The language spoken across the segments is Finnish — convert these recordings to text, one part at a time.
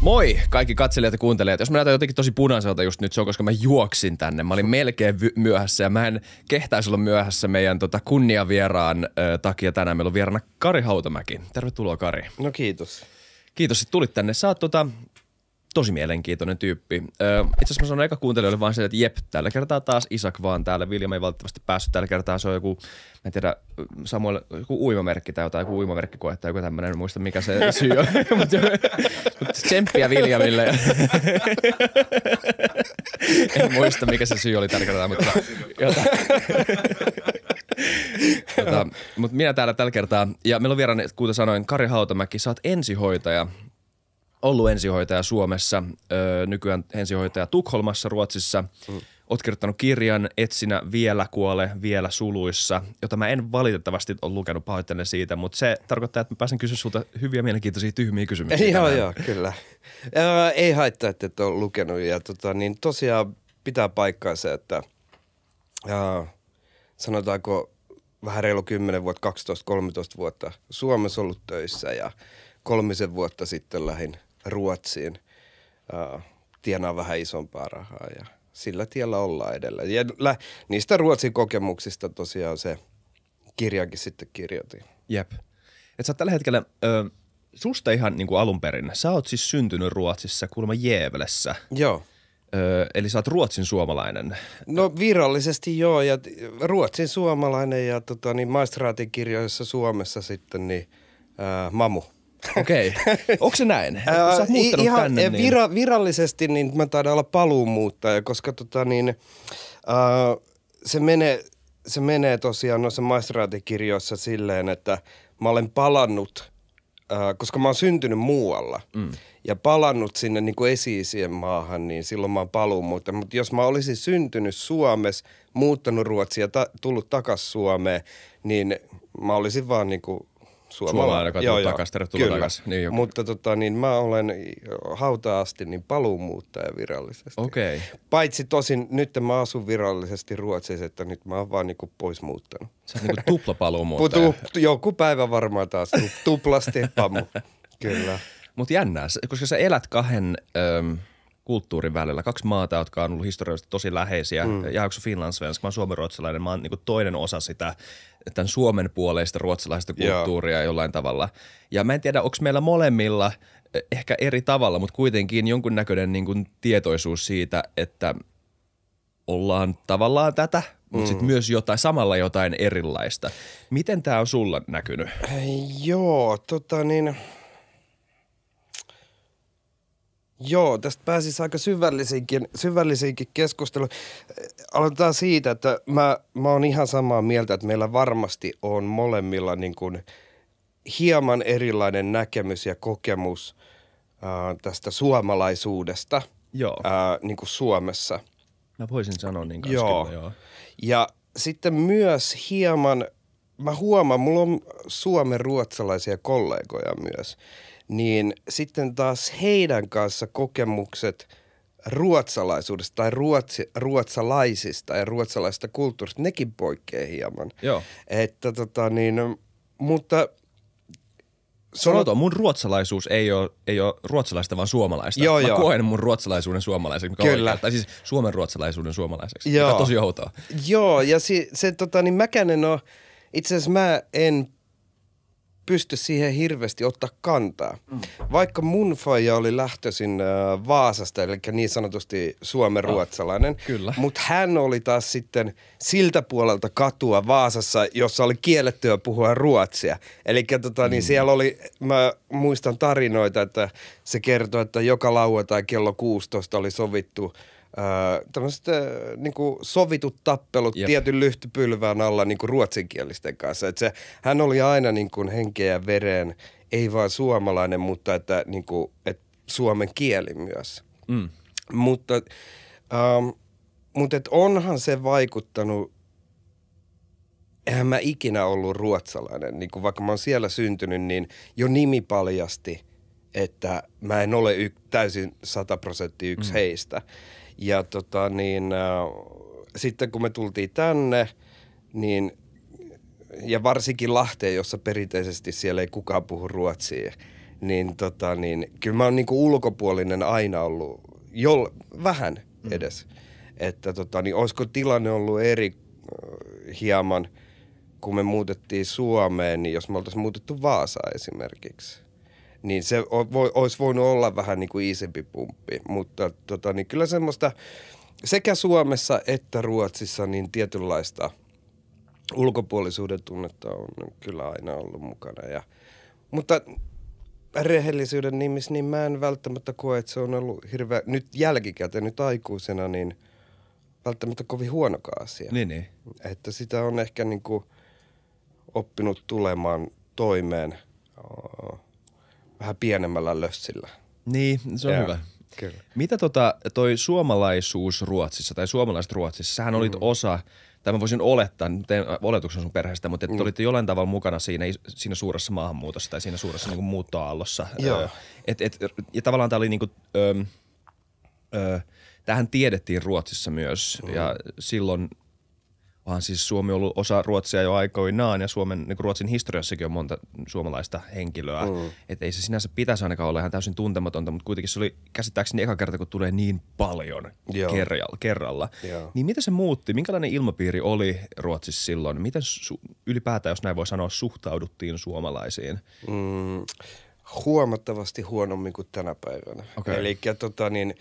Moi kaikki katselijat ja kuuntelijat. Jos mä näytän jotenkin tosi punaiselta just nyt, se on koska mä juoksin tänne. Mä olin melkein vy- myöhässä ja mä en kehtäisi olla myöhässä meidän tota kunniavieraan ö, takia tänään. Meillä on vieraana Kari Hautamäki. Tervetuloa Kari. No kiitos. Kiitos, että tulit tänne. Sä oot tota, tosi mielenkiintoinen tyyppi. Itse asiassa mä sanon eka kuuntelijoille vaan se, että jep, tällä kertaa taas Isak vaan täällä. William ei valitettavasti päässyt tällä kertaa. Se on joku, mä en tiedä, Samuel, joku uimamerkki tai jotain, joku uimamerkki tai joku tämmöinen. En muista, mikä se syy on. Mutta tsemppiä Viljamille. en muista, mikä se syy oli tällä kertaa, mutta tota, mutta minä täällä tällä kertaa, ja meillä on vieraan, kuten sanoin, Kari Hautamäki, sä oot ensihoitaja ollut ensihoitaja Suomessa, öö, nykyään ensihoitaja Tukholmassa Ruotsissa. Mm. Oot kirjoittanut kirjan Etsinä vielä kuole, vielä suluissa, jota mä en valitettavasti ole lukenut, pahoittelen siitä, mutta se tarkoittaa, että mä pääsen kysyä sulta hyviä mielenkiintoisia tyhmiä kysymyksiä. joo, joo, kyllä. Öö, ei haittaa, että et ole lukenut ja tota, niin tosiaan pitää paikkaa se, että ja, sanotaanko vähän reilu 10 vuotta, 12-13 vuotta Suomessa ollut töissä ja kolmisen vuotta sitten lähin – Ruotsiin, äh, tienaa vähän isompaa rahaa ja sillä tiellä ollaan edelleen. Ja lä- niistä Ruotsin kokemuksista tosiaan se kirjakin sitten kirjoitin. Jep. Et sä tällä hetkellä, ö, susta ihan niin kuin alun perin, sä oot siis syntynyt Ruotsissa, kuulemma Jeevelessä. Joo. Ö, eli sä oot Ruotsin suomalainen. No virallisesti joo, ja Ruotsin suomalainen ja tota, niin maistraatin kirjoissa Suomessa sitten niin, ö, Mamu – Okei. Okay. Onko se näin? Ää, sä muuttanut ihan tänne. Niin... Vira, virallisesti niin mä taidan olla paluumuuttaja, koska tota niin, ää, se, menee, se menee tosiaan noissa maistraatikirjoissa silleen, että mä olen palannut, ää, koska mä oon syntynyt muualla mm. ja palannut sinne niin kuin maahan, niin silloin mä oon paluumuuttaja. Mutta jos mä olisin syntynyt Suomessa, muuttanut Ruotsia, ta- tullut takas Suomeen, niin mä olisin vaan niin kuin – suomalainen, joka joo, takaisin, tervetuloa takaisin. Niin, joku. Mutta tota, niin mä olen hauta asti niin paluumuuttaja virallisesti. Okei. Okay. Paitsi tosin nyt mä asun virallisesti Ruotsissa, että nyt mä oon vaan niinku pois muuttanut. Sä oot niinku tuplapaluumuuttaja. Putu, joku päivä varmaan taas tuplasti pamu. kyllä. Mutta jännää, koska sä elät kahden... Öm, kulttuurin välillä. Kaksi maata, jotka on ollut historiallisesti tosi läheisiä. Mm. Jaakso Finland-Svensk, mä oon suomen-ruotsalainen, mä oon niinku toinen osa sitä tämän Suomen puoleista ruotsalaista kulttuuria Joo. jollain tavalla. Ja mä en tiedä, onko meillä molemmilla eh, ehkä eri tavalla, mutta kuitenkin jonkunnäköinen niin kuin tietoisuus siitä, että ollaan tavallaan tätä, mutta mm. sitten myös jotain, samalla jotain erilaista. Miten tämä on sulla näkynyt? Joo, tota niin – Joo, tästä pääsis aika syvällisiinkin, syvällisiinkin keskusteluun. Aloitetaan siitä, että mä, mä oon ihan samaa mieltä, että meillä varmasti on molemmilla niin kuin hieman erilainen näkemys ja kokemus ää, tästä suomalaisuudesta joo. Ää, niin kuin Suomessa. Mä voisin sanoa niin kanssa, joo. Kyllä, joo. Ja sitten myös hieman, mä huomaan, mulla on suomen ruotsalaisia kollegoja myös – niin sitten taas heidän kanssa kokemukset ruotsalaisuudesta tai ruotsi, ruotsalaisista ja ruotsalaisesta kulttuurista, nekin poikkeaa hieman. Joo. Että tota niin, mutta Sanotaan, mun ruotsalaisuus ei ole, ei ole ruotsalaista, vaan suomalaista. Joo, Mä joo. koen mun ruotsalaisuuden suomalaiseksi, mikä Kyllä. Oikein, tai siis suomen ruotsalaisuuden suomalaiseksi, joo. mikä on tosi outoa. Joo, ja si, se tota, niin mäkään en ole, itse asiassa mä en pysty siihen hirveästi ottaa kantaa. Mm. Vaikka mun faija oli lähtöisin äh, Vaasasta, eli niin sanotusti suomen-ruotsalainen. Ah, oh, Mutta hän oli taas sitten siltä puolelta katua Vaasassa, jossa oli kiellettyä puhua ruotsia. Eli tota, niin mm. niin siellä oli, mä muistan tarinoita, että se kertoi, että joka lauantai kello 16 oli sovittu – Öö, tämmöiset öö, niinku sovitut tappelut Jep. tietyn lyhtypylvään alla niinku ruotsinkielisten kanssa. Et se, hän oli aina niinku henkeä vereen veren, ei vaan suomalainen, mutta että niinku, et suomen kieli myös. Mm. Mutta, ähm, mutta et onhan se vaikuttanut eihän mä ikinä ollut ruotsalainen. Niin kun vaikka mä oon siellä syntynyt, niin jo nimi paljasti, että mä en ole y- täysin 100 prosenttia yksi mm. heistä. Ja tota, niin, äh, sitten kun me tultiin tänne, niin ja varsinkin Lahteen, jossa perinteisesti siellä ei kukaan puhu ruotsia, niin, tota, niin kyllä mä oon kuin niinku ulkopuolinen aina ollut, jol, vähän mm. edes. Mm. Että tota, niin olisiko tilanne ollut eri äh, hieman, kun me muutettiin Suomeen, niin jos me oltaisiin muutettu Vaasaan esimerkiksi – niin se voi, olisi voinut olla vähän niin kuin isempi pumppi. Mutta tota, niin kyllä semmoista sekä Suomessa että Ruotsissa niin tietynlaista ulkopuolisuuden tunnetta on kyllä aina ollut mukana. Ja, mutta rehellisyyden nimissä, niin mä en välttämättä koe, että se on ollut hirveä, nyt jälkikäteen, nyt aikuisena, niin välttämättä kovin huonokaa asia. Niin, niin. Että sitä on ehkä niin kuin oppinut tulemaan toimeen vähän pienemmällä lössillä. Niin, se on ja. hyvä. Kyllä. Mitä tota, toi suomalaisuus Ruotsissa tai suomalaiset Ruotsissa, sähän olit mm. osa, tai mä voisin olettaa, teen oletuksen sun perheestä, mutta mm. olitte jollain tavalla mukana siinä, siinä suuressa maahanmuutossa tai siinä suuressa niin muuttoaallossa. Joo. Ö, öö, et, et, ja tavallaan tämä oli niin kuin, ö, öö, ö, öö, tähän tiedettiin Ruotsissa myös mm. ja silloin vaan siis Suomi ollut osa Ruotsia jo aikoinaan ja Suomen, niin Ruotsin historiassakin on monta suomalaista henkilöä. Mm. Että ei se sinänsä pitäisi ainakaan olla ihan täysin tuntematonta, mutta kuitenkin se oli käsittääkseni eka kerta, kun tulee niin paljon kerralla. kerralla. Joo. Niin mitä se muutti? Minkälainen ilmapiiri oli Ruotsissa silloin? Miten su- ylipäätään, jos näin voi sanoa, suhtauduttiin suomalaisiin? Mm, huomattavasti huonommin kuin tänä päivänä. Okay. Eli tota niin,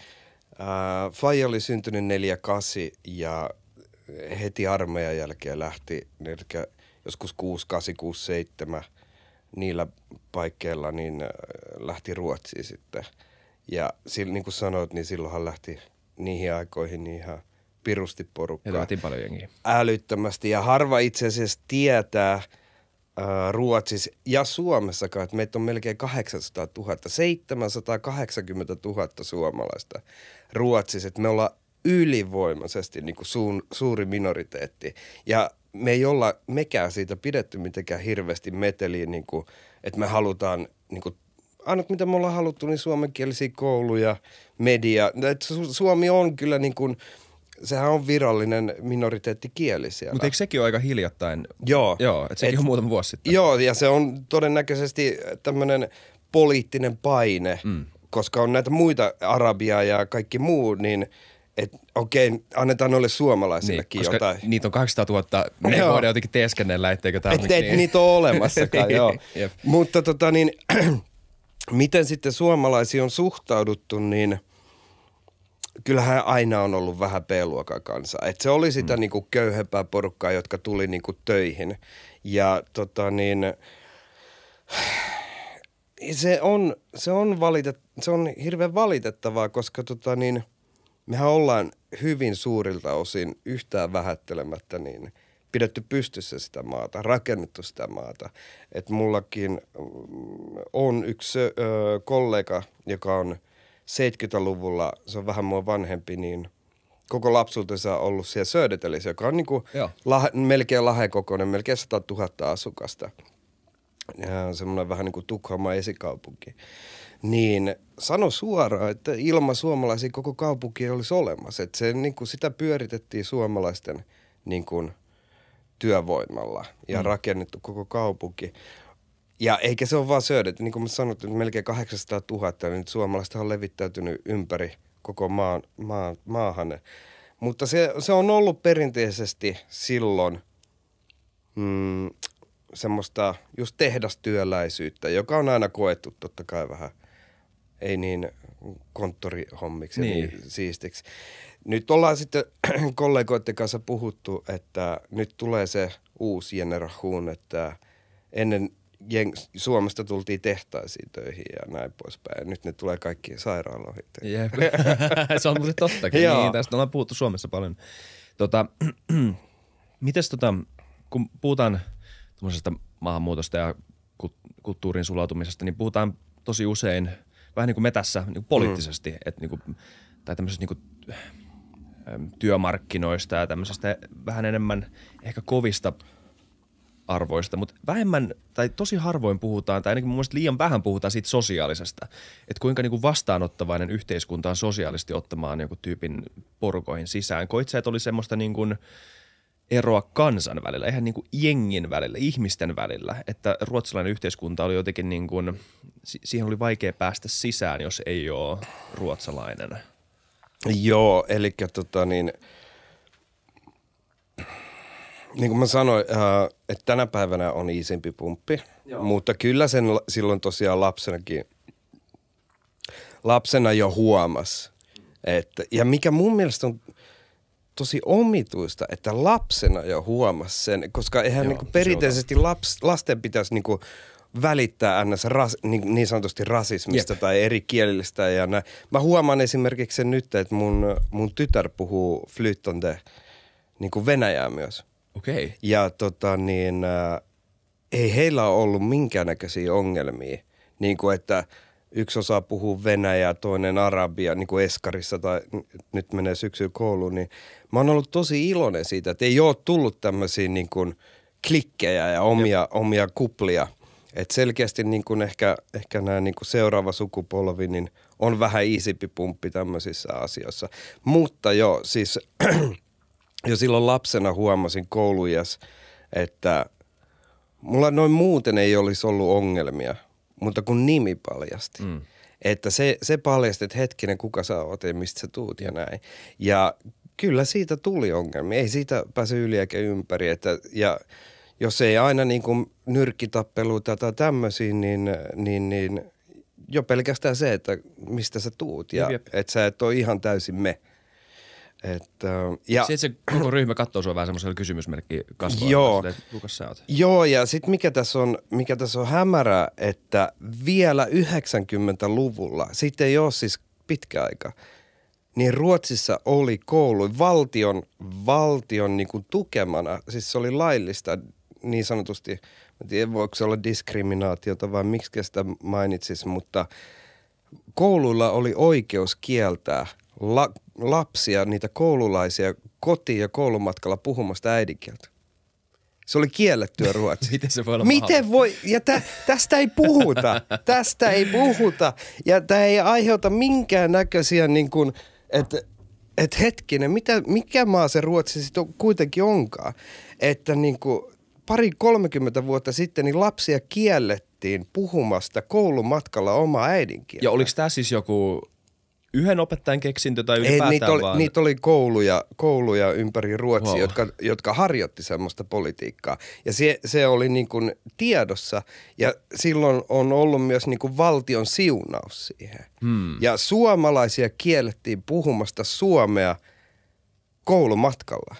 äh, Faija oli syntynyt 48 ja heti armeijan jälkeen lähti, niin eli joskus 6, 8, 6, 7 niillä paikkeilla niin äh, lähti Ruotsiin sitten. Ja niin kuin sanoit, niin silloinhan lähti niihin aikoihin niin ihan pirusti porukkaa. Ja lähti paljon jengiä. Älyttömästi. Ja harva itse asiassa tietää äh, Ruotsissa ja Suomessakaan, että meitä on melkein 800 000, 780 000 suomalaista Ruotsissa. Että me ollaan ylivoimaisesti niin kuin suun, suuri minoriteetti. Ja me ei olla mekään siitä pidetty mitenkään hirveästi meteliin, niin kuin, että me halutaan niin kuin, aina mitä me ollaan haluttu, niin suomenkielisiä kouluja, media. Et Su- Suomi on kyllä niin kuin, sehän on virallinen minoriteettikieli siellä. Mutta eikö sekin ole aika hiljattain? Joo. Joo, että sekin et, on muutama vuosi sitten. Joo, ja se on todennäköisesti tämmöinen poliittinen paine, mm. koska on näitä muita arabia ja kaikki muu, niin – että okei, annetaan noille suomalaisillekin niin, jotain. niitä on 800 000, me voidaan jotenkin teeskennellä, etteikö tämä... Että niin. niitä ole olemassakaan, joo. Yep. Mutta tota niin, miten sitten suomalaisiin on suhtauduttu, niin kyllähän aina on ollut vähän B-luokan kansaa. Et se oli sitä mm. niinku köyhempää porukkaa, jotka tuli niinku töihin. Ja tota niin, se on, se on, valitet, se on hirveän valitettavaa, koska tota niin – mehän ollaan hyvin suurilta osin yhtään vähättelemättä niin pidetty pystyssä sitä maata, rakennettu sitä maata. Et mullakin mm, on yksi ö, kollega, joka on 70-luvulla, se on vähän mua vanhempi, niin koko lapsuutensa ollut siellä södetelissä, joka on niinku lah, melkein lahekokoinen, melkein 100 000 asukasta. Ja semmoinen vähän niin kuin Tukholman esikaupunki niin sano suoraan, että ilman suomalaisia koko kaupunki ei olisi olemassa. Että se, niin kuin sitä pyöritettiin suomalaisten niin kuin, työvoimalla ja mm. rakennettu koko kaupunki. Ja eikä se ole vaan syödet. Niin kuin mä sanoin, että melkein 800 000 niin suomalaista on levittäytynyt ympäri koko maan, maan, maahan. Mutta se, se on ollut perinteisesti silloin mm, semmoista just tehdastyöläisyyttä, joka on aina koettu totta kai vähän ei niin konttorihommiksi niin. niin siistiksi. Nyt ollaan sitten kollegoiden kanssa puhuttu, että nyt tulee se uusi generation, että ennen jeng- Suomesta tultiin tehtaisiin töihin ja näin poispäin. Nyt ne tulee kaikki sairaaloihin. Jep. se on muuten totta. niin, tästä ollaan puhuttu Suomessa paljon. Tota, mites tota, kun puhutaan tuommoisesta maahanmuutosta ja kulttuurin sulautumisesta, niin puhutaan tosi usein – vähän niin kuin me tässä niin kuin poliittisesti, mm. että niin kuin, tai tämmöisestä niin kuin, työmarkkinoista ja tämmöisestä vähän enemmän ehkä kovista arvoista, mutta vähemmän tai tosi harvoin puhutaan, tai ainakin mun mielestä liian vähän puhutaan siitä sosiaalisesta, että kuinka niin kuin vastaanottavainen yhteiskunta on sosiaalisesti ottamaan joku tyypin porukoihin sisään. Koit että oli semmoista niin kuin – eroa kansan välillä, ihan niin kuin jengin välillä, ihmisten välillä, että ruotsalainen yhteiskunta oli jotenkin niin kuin, siihen oli vaikea päästä sisään, jos ei ole ruotsalainen. Joo, eli tota niin, niin kuin mä sanoin, äh, että tänä päivänä on isempi pumppi, Joo. mutta kyllä sen silloin tosiaan lapsenakin, lapsena jo huomas. Että, ja mikä mun mielestä on tosi omituista, että lapsena jo huomasi sen, koska eihän Joo, niin perinteisesti laps, lasten pitäisi niin kuin välittää ns. Ras, niin, niin sanotusti rasismista Jep. tai eri kielistä. Ja nä. Mä huomaan esimerkiksi sen nyt, että mun, mun tytär puhuu flyttonte niin kuin venäjää myös. Okei. Okay. Ja tota niin, äh, ei heillä ole ollut minkäännäköisiä ongelmia. Niin kuin että – yksi osaa puhua venäjää, toinen arabia, niin kuin Eskarissa tai nyt menee syksyyn kouluun, niin mä oon ollut tosi iloinen siitä, että ei ole tullut tämmöisiä niin kuin klikkejä ja omia, Jep. omia kuplia. Et selkeästi niin kuin ehkä, ehkä nämä niin kuin seuraava sukupolvi niin on vähän iisimpi pumppi tämmöisissä asioissa. Mutta jo siis jo silloin lapsena huomasin koulujas, että mulla noin muuten ei olisi ollut ongelmia – mutta kun nimi paljasti. Mm. Että se, se paljasti, että hetkinen, kuka sä oot ja mistä sä tuut ja näin. Ja kyllä siitä tuli ongelmia. Ei siitä pääse yli eikä ympäri. Että, ja jos ei aina niin kuin nyrkkitappeluita tai tämmöisiä, niin, niin, niin jo pelkästään se, että mistä sä tuut ja että sä et ole ihan täysin me – et, äh, ja, sitten se koko ryhmä katsoo sinua vähän semmoisella kysymysmerkki kasvaa. Joo. Silleen, kuka sä oot? Joo, ja sitten mikä tässä on, mikä tässä on hämärä, että vielä 90-luvulla, sitten ei ole siis pitkä aika, niin Ruotsissa oli koulu valtion, valtion niin kuin tukemana, siis se oli laillista niin sanotusti, en tiedä voiko se olla diskriminaatiota vai miksi sitä mainitsis, mutta kouluilla oli oikeus kieltää – la, lapsia, niitä koululaisia kotiin ja koulumatkalla puhumasta äidinkieltä. Se oli kiellettyä ruotsi. Miten se voi olla Miten voi, ja tä, tästä ei puhuta, tästä ei puhuta. Ja tämä ei aiheuta minkään näköisiä niin kuin, että et hetkinen, mitä, mikä maa se Ruotsi sitten on, kuitenkin onkaan. Että niin kuin, pari 30 vuotta sitten niin lapsia kiellettiin puhumasta koulumatkalla omaa äidinkieltä. Ja oliko tämä siis joku yhden opettajan keksintö tai ylipäätään Ei, niitä oli, vaan? Niitä oli kouluja, kouluja ympäri Ruotsia, wow. jotka, jotka harjoitti semmoista politiikkaa. Ja se, se oli niin kuin tiedossa ja silloin on ollut myös niin kuin valtion siunaus siihen. Hmm. Ja suomalaisia kiellettiin puhumasta suomea koulumatkalla.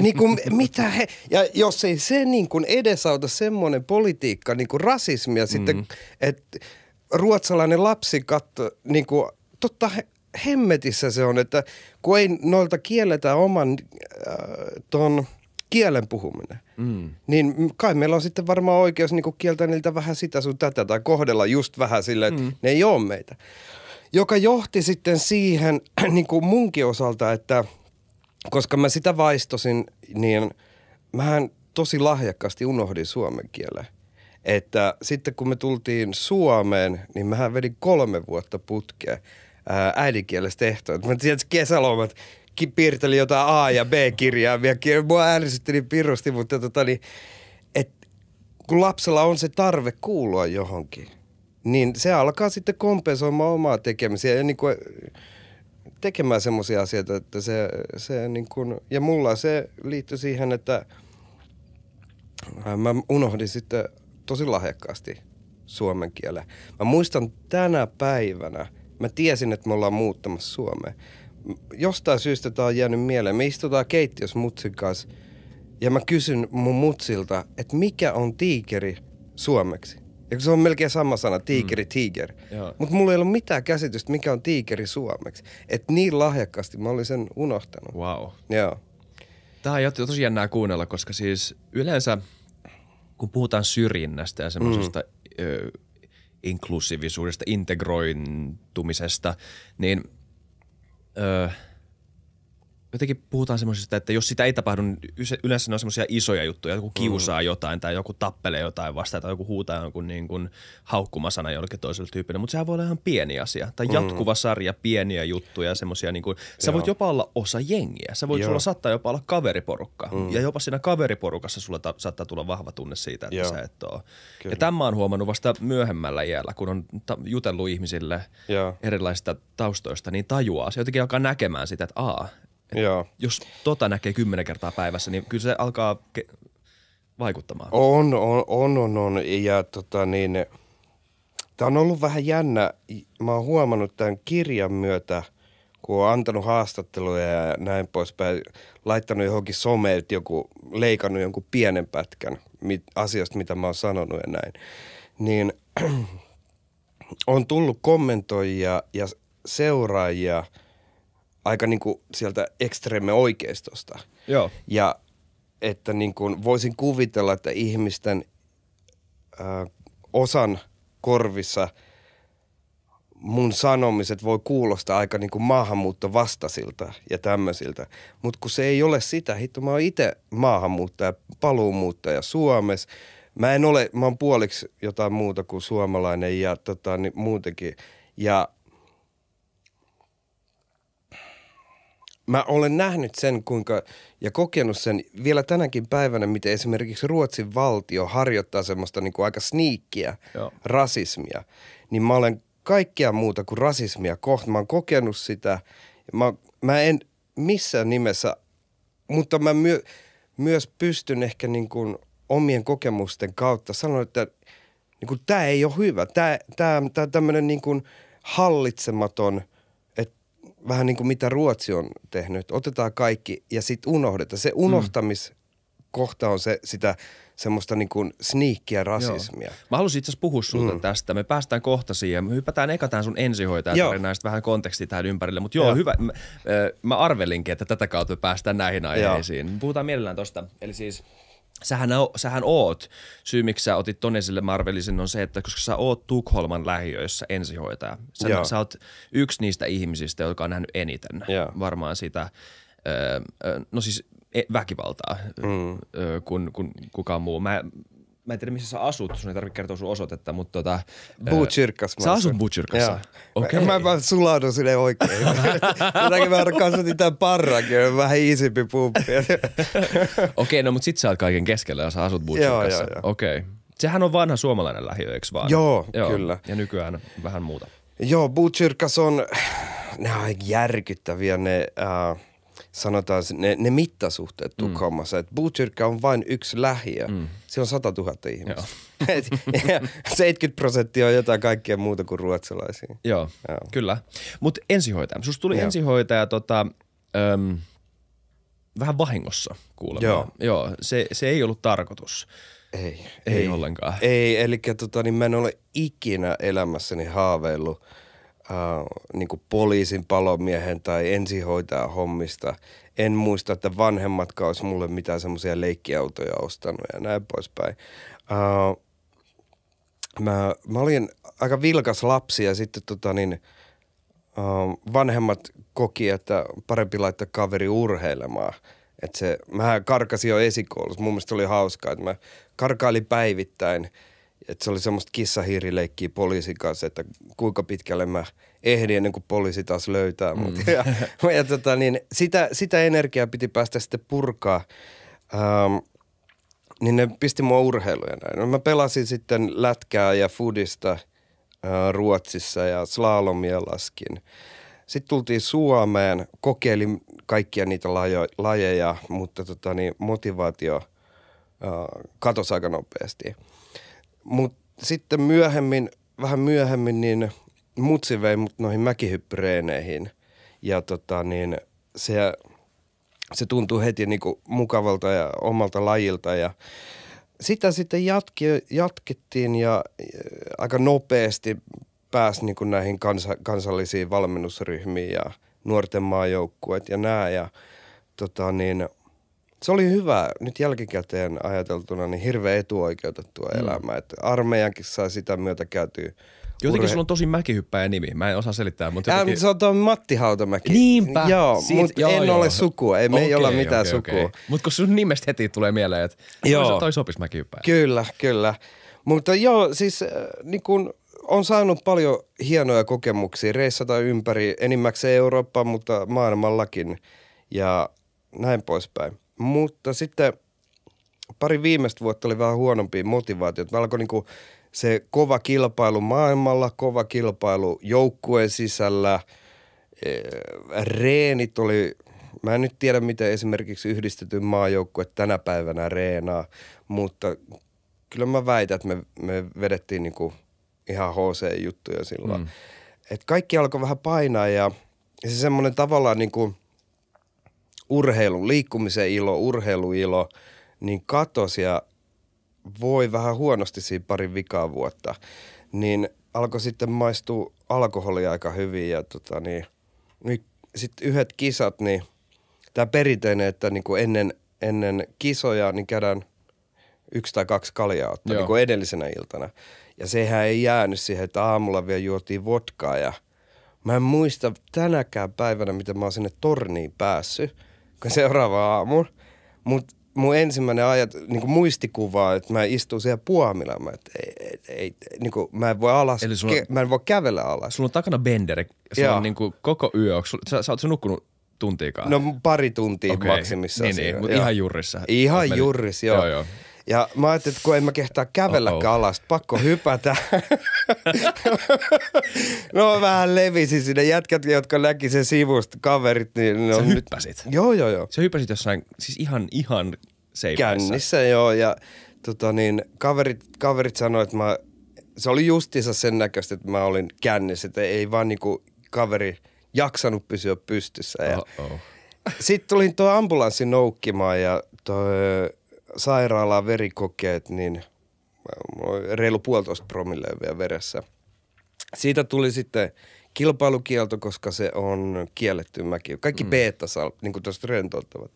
niin kuin, mitä he, ja jos ei se niin kuin edesauta semmoinen politiikka, niin kuin rasismia mm. sitten, hmm. että – ruotsalainen lapsi katsoi, niin kuin, totta hemmetissä se on, että kun ei noilta kielletä oman äh, ton kielen puhuminen, mm. niin kai meillä on sitten varmaan oikeus niin kuin kieltää niiltä vähän sitä sun tätä tai kohdella just vähän silleen, että mm. ne ei ole meitä. Joka johti sitten siihen niin kuin munkin osalta, että koska mä sitä vaistosin, niin mähän tosi lahjakkaasti unohdin suomen kielen. Että sitten kun me tultiin Suomeen, niin mähän vedin kolme vuotta putkea äidinkielestä tehtoon. Mä tiedän, kesälomat piirteli jotain A- ja B-kirjaa. Mua äänisytti niin pirusti, mutta tota niin, et, kun lapsella on se tarve kuulua johonkin, niin se alkaa sitten kompensoimaan omaa tekemisiä ja niin kuin tekemään semmoisia asioita, että se, se niin kuin, ja mulla se liittyi siihen, että mä unohdin sitten tosi lahjakkaasti suomen kieleen. Mä muistan tänä päivänä, mä tiesin, että me ollaan muuttamassa Suomeen. Jostain syystä tää on jäänyt mieleen. Me istutaan keittiössä mutsin kanssa ja mä kysyn mun mutsilta, että mikä on tiikeri suomeksi. Ja se on melkein sama sana, tiikeri, mm. tiiger. Mutta mulla ei ollut mitään käsitystä, mikä on tiikeri suomeksi. Että niin lahjakkaasti mä olin sen unohtanut. Wow. Joo. Tämä on tosi jännää kuunnella, koska siis yleensä – kun puhutaan syrjinnästä ja semmoisesta mm. inklusiivisuudesta, integrointumisesta, niin ö, – jotenkin puhutaan semmoisesta, että jos sitä ei tapahdu, niin yleensä ne on semmoisia isoja juttuja, joku mm. kiusaa mm. jotain tai joku tappelee jotain vastaan tai joku huutaa jonkun niin kuin haukkumasana jollekin toiselle tyypille, mutta sehän voi olla ihan pieni asia tai mm. jatkuva sarja pieniä juttuja, semmoisia niin kuin, sä Joo. jopa olla osa jengiä, sä voit, Joo. sulla saattaa jopa olla kaveriporukka mm. ja jopa siinä kaveriporukassa sulla ta- saattaa tulla vahva tunne siitä, että Joo. sä et oo. Ja tämän mä oon huomannut vasta myöhemmällä iällä, kun on ta- jutellut ihmisille Joo. erilaisista taustoista, niin tajuaa se jotenkin alkaa näkemään sitä, että aa, Joo. Jos tota näkee kymmenen kertaa päivässä, niin kyllä se alkaa ke- vaikuttamaan. On, on, on, on, on. Ja tota niin, tämä on ollut vähän jännä. Mä oon huomannut tämän kirjan myötä, kun on antanut haastatteluja ja näin poispäin, laittanut johonkin someet joku, leikannut jonkun pienen pätkän mit, asiasta, mitä mä oon sanonut ja näin, niin on tullut kommentoijia ja seuraajia – aika niin kuin sieltä ekstreme oikeistosta. Joo. Ja että niin kuin voisin kuvitella, että ihmisten ö, osan korvissa mun sanomiset voi kuulostaa aika niin kuin maahanmuuttovastaisilta ja tämmöisiltä. Mutta kun se ei ole sitä, hitto mä oon itse maahanmuuttaja, paluumuuttaja Suomessa. Mä en ole, mä oon puoliksi jotain muuta kuin suomalainen ja tota, niin muutenkin. Ja mä olen nähnyt sen kuinka, ja kokenut sen vielä tänäkin päivänä, miten esimerkiksi Ruotsin valtio harjoittaa semmoista niin kuin aika sniikkiä Joo. rasismia. Niin mä olen kaikkea muuta kuin rasismia kohta. Mä oon kokenut sitä. Mä, mä en missään nimessä, mutta mä myö, myös pystyn ehkä niin kuin omien kokemusten kautta sanoa, että niin kuin, tämä ei ole hyvä. Tämä, tämä, tämä tämmöinen niin kuin hallitsematon – vähän niin kuin mitä Ruotsi on tehnyt. Otetaan kaikki ja sitten unohdetaan. Se unohtamiskohta on se, sitä semmoista niin kuin sniikkiä rasismia. Joo. Mä halusin itse asiassa puhua sulta mm. tästä. Me päästään kohta siihen. Me hypätään eka tähän sun ensihoitajatarinaan näistä vähän konteksti tähän ympärille. Mutta joo, joo, hyvä. Mä, mä arvelinkin, että tätä kautta me päästään näihin aiheisiin. Joo. Puhutaan mielellään tosta. Eli siis – sähän, o, sähän oot, syy miksi sä otit ton esille Marvelisen on se, että koska sä oot Tukholman lähiöissä ensihoitaja. Sä, yeah. sä oot yksi niistä ihmisistä, joka on nähnyt eniten yeah. varmaan sitä, öö, no siis e-, väkivaltaa mm. öö, kun kun kukaan muu. Mä, mä en tiedä missä sä asut, sun ei tarvitse kertoa sun osoitetta, mutta tota... Butchirkassa? Sä asut Butchirkassa? Okei. Okay. Mä, mä sulaudun sille oikein. Jotenkin mä kasvatin tämän parrakin, vähän iisimpi pumppi. Okei, okay, no mut sit sä oot kaiken keskellä jos sä asut Butchirkassa. Okei. Okay. Sehän on vanha suomalainen lähiö, eikö vaan? Joo, Joo, kyllä. Ja nykyään vähän muuta. Joo, Butchirkassa on, ne on järkyttäviä ne... Uh, sanotaan, ne, ne mittasuhteet mm. Tukholmassa, mm. että Boutyrkka on vain yksi lähiö. Mm. Se on 100 000 ihmistä. Et, 70 prosenttia on jotain kaikkea muuta kuin ruotsalaisia. Joo, Joo. kyllä. Mutta ensihoitaja. Susta tuli Joo. ensihoitaja tota, öm, vähän vahingossa kuulemma. Joo. Joo se, se ei ollut tarkoitus. Ei. Ei, ei ollenkaan. Ei, eli tota, niin mä en ole ikinä elämässäni haaveillut – äh, niin poliisin palomiehen tai ensihoitajan hommista. En muista, että vanhemmatkaan olisi mulle mitään semmoisia leikkiautoja ostanut ja näin poispäin. Äh, mä, mä olin aika vilkas lapsi ja sitten tota niin, äh, vanhemmat koki, että parempi laittaa kaveri urheilemaan. Et se, mä karkasin jo esikoulussa. Mun mielestä oli hauskaa, että mä karkailin päivittäin – et se oli semmoista kissahiirileikkiä poliisin kanssa, että kuinka pitkälle mä ehdin ennen kuin poliisi taas löytää mut. Mm. Ja, ja tota, niin sitä, sitä energiaa piti päästä sitten purkaa. Ähm, niin ne pisti mua urheiluja näin. No mä pelasin sitten lätkää ja foodista äh, Ruotsissa ja slalomia laskin. Sitten tultiin Suomeen, kokeilin kaikkia niitä lajo, lajeja, mutta tota, niin motivaatio äh, katosi aika nopeasti – mutta sitten myöhemmin, vähän myöhemmin, niin mutsi vei mut noihin mäkihyppyreeneihin. Ja tota niin, se, se tuntui heti niin kuin mukavalta ja omalta lajilta ja sitä sitten jatki, jatkettiin ja äh, aika nopeasti pääsi niin kuin näihin kansa, kansallisiin valmennusryhmiin ja nuorten maajoukkueet ja nää. Ja tota niin, se oli hyvä nyt jälkikäteen ajateltuna niin hirveän etuoikeutettua mm. elämää. Että armeijankin sai sitä myötä käytyä Jotenkin Urhe- sulla on tosi mäkihyppäjä nimi. Mä en osaa selittää, mutta jotenkin... Ää, se on tuo Matti Hautamäki. Niinpä. Niin, joo, Siit, joo, en joo. ole sukua. Ei, me okay, ei olla mitään okay, sukua. Okay. Mutta kun sun nimestä heti tulee mieleen, että joo. toi sopisi mäkihyppäjä. Kyllä, kyllä. Mutta äh, joo, siis äh, niin kun on saanut paljon hienoja kokemuksia reissata ympäri, enimmäkseen Eurooppaa, mutta maailmallakin ja näin poispäin. Mutta sitten pari viimeistä vuotta oli vähän huonompi motivaatio. Mä alkoi niinku se kova kilpailu maailmalla, kova kilpailu joukkueen sisällä, reenit oli Mä en nyt tiedä, miten esimerkiksi yhdistetyn maajoukkue tänä päivänä reenaa, mutta kyllä mä väitän, että me, me vedettiin niinku ihan HC-juttuja silloin. Mm. Et kaikki alkoi vähän painaa ja, ja se semmoinen tavallaan niinku – urheilun, liikkumisen ilo, urheiluilo, niin katosi ja voi vähän huonosti siinä parin vikaa vuotta. Niin alkoi sitten maistua alkoholi aika hyvin ja tota niin, niin sitten yhdet kisat, niin tämä perinteinen, että kuin niinku ennen, ennen kisoja niin käydään yksi tai kaksi kaljaa ottaa kuin niinku edellisenä iltana. Ja sehän ei jäänyt siihen, että aamulla vielä juotiin vodkaa ja mä en muista tänäkään päivänä, miten mä oon sinne torniin päässyt – nukka seuraava aamu. Mutta mun ensimmäinen ajat, niin kuin muistikuva, että mä istun siellä puomilla. Mä, et, ei, ei, niin kuin, mä en voi alas, Eli sulla, ke, mä en voi kävellä alas. Sulla on takana Bender, se on niin kuin koko yö. Onko, sä, sä oot sä nukkunut tuntiikaan? No pari tuntia okay. maksimissaan. Niin, niin, mutta ihan jurrissa. Ihan jurrissa, joo. joo, joo. Ja mä ajattelin, että kun en mä kehtaa kävellä oh, oh. alas, pakko hypätä. no vähän levisi sinne jätkät, jotka näki sen sivusta, kaverit. Niin no, Sä hyppäsit? Nyt... Joo, joo, joo. Sä hyppäsit jossain, siis ihan, ihan seipäissä. Kännissä, joo. Ja tota niin, kaverit, kaverit sanoi, että mä, se oli justiinsa sen näköistä, että mä olin kännissä. Että ei vaan niinku kaveri jaksanut pysyä pystyssä. Ja Sitten tulin tuo ambulanssi noukkimaan ja toi sairaalaan verikokeet, niin reilu puolitoista promille vielä veressä. Siitä tuli sitten kilpailukielto, koska se on kielletty mäki. Kaikki mm. beta niin kuin tuosta rentouttavat,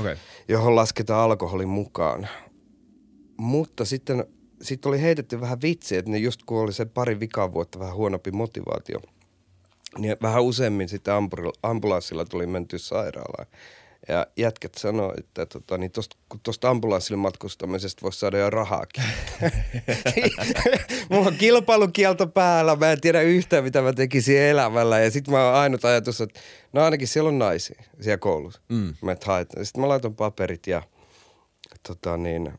okay. johon lasketaan alkoholin mukaan. Mutta sitten sit oli heitetty vähän vitsi että ne just kun oli se pari vikaa vuotta vähän huonompi motivaatio, niin vähän useammin sitten ambulanssilla tuli menty sairaalaan. Ja jätkät sanoi, että tuosta niin tosta, kun matkustamisesta voisi saada jo rahaakin. Mulla on kilpailukielto päällä, mä en tiedä yhtään mitä mä tekisin elämällä. Ja sitten mä oon ainut ajatus, että no ainakin siellä on naisia siellä koulussa. Mm. Mä Sitten mä laitan paperit ja tota niin,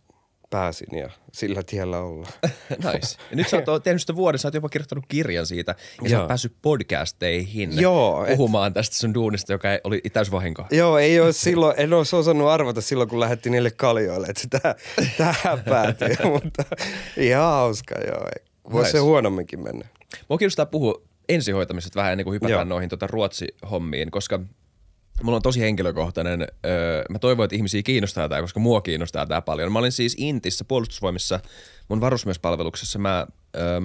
pääsin ja sillä tiellä olla. nice. Ja nyt sä oot tehnyt sitä vuoden, sä oot jopa kirjoittanut kirjan siitä ja Joo. sä oot päässyt podcasteihin Joo, puhumaan et... tästä sun duunista, joka oli täys vahinko. Joo, ei ole silloin, en olisi osannut arvata silloin, kun lähdettiin niille kaljoille, että se tähän, päätyy, mutta ihan hauska joo. Voisi nice. se huonomminkin mennä. Mua kiinnostaa puhua ensihoitamisesta vähän ennen kuin hypätään joo. noihin tuota ruotsi-hommiin, koska – Mulla on tosi henkilökohtainen, öö, mä toivon, että ihmisiä kiinnostaa tämä, koska mua kiinnostaa tämä paljon. Mä olin siis Intissä puolustusvoimissa, mun varusmiespalveluksessa mä, öö,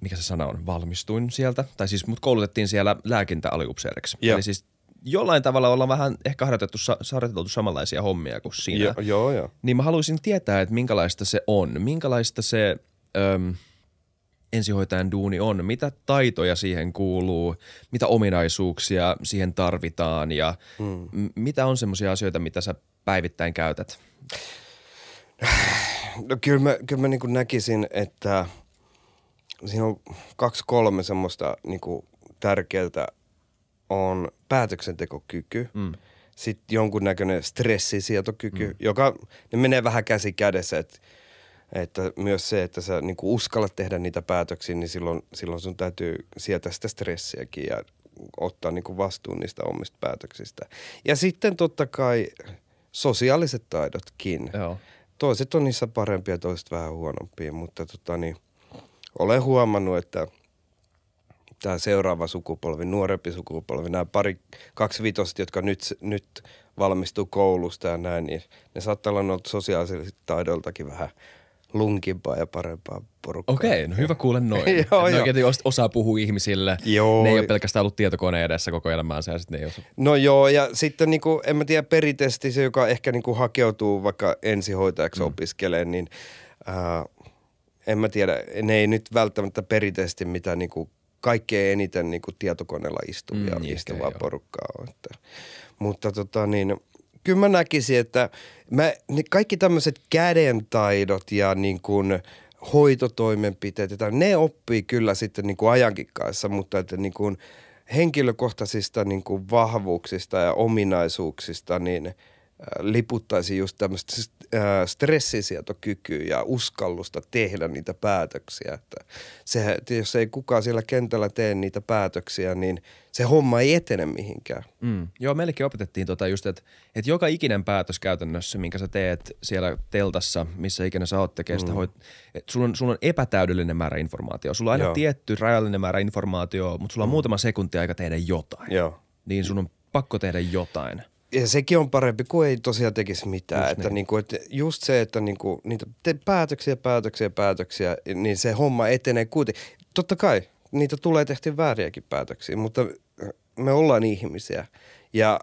mikä se sana on, valmistuin sieltä. Tai siis mut koulutettiin siellä lääkintäaliupseereksi. Joo. Eli siis jollain tavalla ollaan vähän ehkä harjoitettu, harjoiteltu samanlaisia hommia kuin siinä. Joo, joo, joo. Niin mä haluaisin tietää, että minkälaista se on, minkälaista se... Öö, ensihoitajan duuni on, mitä taitoja siihen kuuluu, mitä ominaisuuksia siihen tarvitaan ja mm. M- mitä on semmoisia asioita, mitä sä päivittäin käytät? No kyllä mä, kyllä mä niin kuin näkisin, että siinä on kaksi kolme semmoista niin kuin tärkeältä on päätöksentekokyky, mm. sitten jonkunnäköinen stressisietokyky, mm. joka ne menee vähän käsi kädessä, että – että myös se, että sä niin kuin uskallat tehdä niitä päätöksiä, niin silloin, silloin sun täytyy sietää sitä stressiäkin ja ottaa niin kuin vastuun niistä omista päätöksistä. Ja sitten totta kai sosiaaliset taidotkin. Joo. Toiset on niissä parempia, toiset vähän huonompia, mutta tota niin, olen huomannut, että tämä seuraava sukupolvi, nuorempi sukupolvi, nämä pari, kaksi vitosta, jotka nyt, nyt valmistuu koulusta ja näin, niin ne saattaa olla sosiaalisilta taidoiltakin vähän lunkimpaa ja parempaa porukkaa. Okei, no hyvä kuulla noin. joo, ne Oikein osaa puhua ihmisille. Joo. Ne ei ole pelkästään ollut tietokoneen edessä koko elämäänsä ja ne ei No joo, ja sitten niinku, en mä tiedä, peritesti se, joka ehkä niinku hakeutuu vaikka ensihoitajaksi mm. opiskeleen, niin äh, en mä tiedä, ne ei nyt välttämättä peritesti mitä niinku kaikkein eniten niinku tietokoneella istuvia, mm, istuvaa okay, porukkaa on. Että. Mutta tota niin – kyllä mä näkisin, että mä, ne kaikki tämmöiset kädentaidot ja niin kuin hoitotoimenpiteet, että ne oppii kyllä sitten niin kuin ajankin kanssa, mutta että niin kuin henkilökohtaisista niin kuin vahvuuksista ja ominaisuuksista, niin – liputtaisi just tämmöistä siis, äh, stressisietokykyä ja uskallusta tehdä niitä päätöksiä. Että se, että jos ei kukaan siellä kentällä tee niitä päätöksiä, niin se homma ei etene mihinkään. Mm. Joo, meillekin opetettiin tota just, että, että joka ikinen päätös käytännössä, minkä sä teet siellä teltassa, missä ikinä sä oot tekee sitä, mm. hoit, että sulla, on, sulla on epätäydellinen määrä informaatiota. Sulla on aina Joo. tietty rajallinen määrä informaatiota, mutta sulla on mm. muutama sekunti aika tehdä jotain. Joo. Niin sun on pakko tehdä jotain ja sekin on parempi kuin ei tosiaan tekisi mitään. Just, että niin. kuin niinku, että just se, että kuin, niinku, niitä te päätöksiä, päätöksiä, päätöksiä, niin se homma etenee kuitenkin. Totta kai, niitä tulee tehty vääriäkin päätöksiä, mutta me ollaan ihmisiä. Ja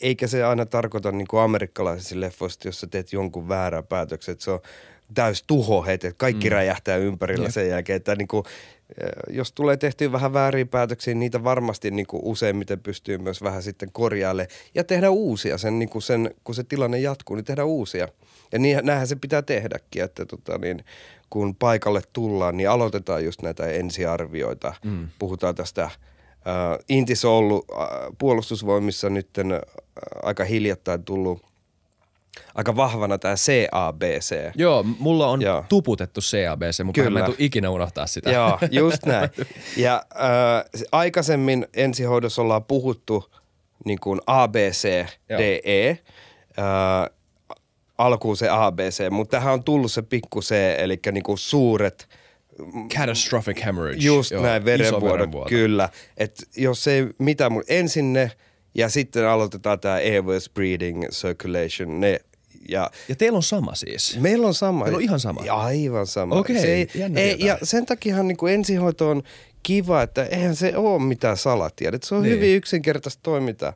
eikä se aina tarkoita niin kuin amerikkalaisissa leffoissa, jos sä teet jonkun väärän päätöksen, että se on täys tuho heti, että kaikki mm. räjähtää ympärillä Jep. sen jälkeen. Että niin kuin, jos tulee tehty vähän väärin päätöksiä, niitä varmasti niin kuin useimmiten pystyy myös vähän sitten korjailemaan ja tehdä uusia sen, niin kuin sen, kun se tilanne jatkuu, niin tehdä uusia. Ja niin, näinhän se pitää tehdäkin, että tota niin, kun paikalle tullaan, niin aloitetaan just näitä ensiarvioita. Mm. Puhutaan tästä, äh, Intis on ollut äh, puolustusvoimissa nyt äh, aika hiljattain tullut aika vahvana tämä CABC. Joo, mulla on Joo. tuputettu CABC, mutta Kyllä. mä en ikinä unohtaa sitä. Joo, just näin. Ja äh, aikaisemmin ensihoidossa ollaan puhuttu niin kuin ABCDE, äh, alkuun se ABC, mutta tähän on tullut se pikku C, eli niin kuin suuret – Catastrophic hemorrhage. Just Joo, näin, verenvuodot, kyllä. Et jos ei mitään, mutta ensin ne – ja sitten aloitetaan tämä Airways Breeding Circulation. Ne ja, ja teillä on sama siis? Meillä on sama. Meillä on ihan sama? Ja aivan sama. Okei, se ei, ei, Ja sen takiahan niin ensihoito on kiva, että eihän se ole mitään salatiedet. Se on niin. hyvin yksinkertaista toimintaa.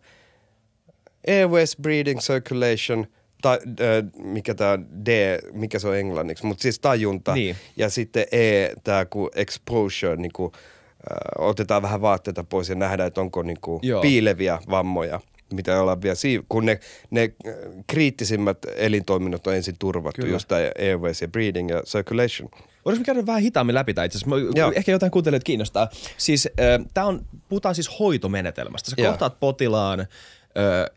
Airways Breeding Circulation, ta, ö, äh, mikä tämä D, mikä se on englanniksi, mutta siis tajunta. Niin. Ja sitten E, tämä exposure, niin kuin – otetaan vähän vaatteita pois ja nähdään, että onko niin kuin piileviä vammoja mitä ollaan vielä siinä, kun ne, ne kriittisimmät elintoiminnot on ensin turvattu, Kyllä. just tämä airways ja breathing ja circulation. Voisimme käydä vähän hitaammin läpi tai itse asiassa? Ehkä jotain kuuntelijat kiinnostaa. Siis äh, tää on, puhutaan siis hoitomenetelmästä. Sä Joo. kohtaat potilaan, äh,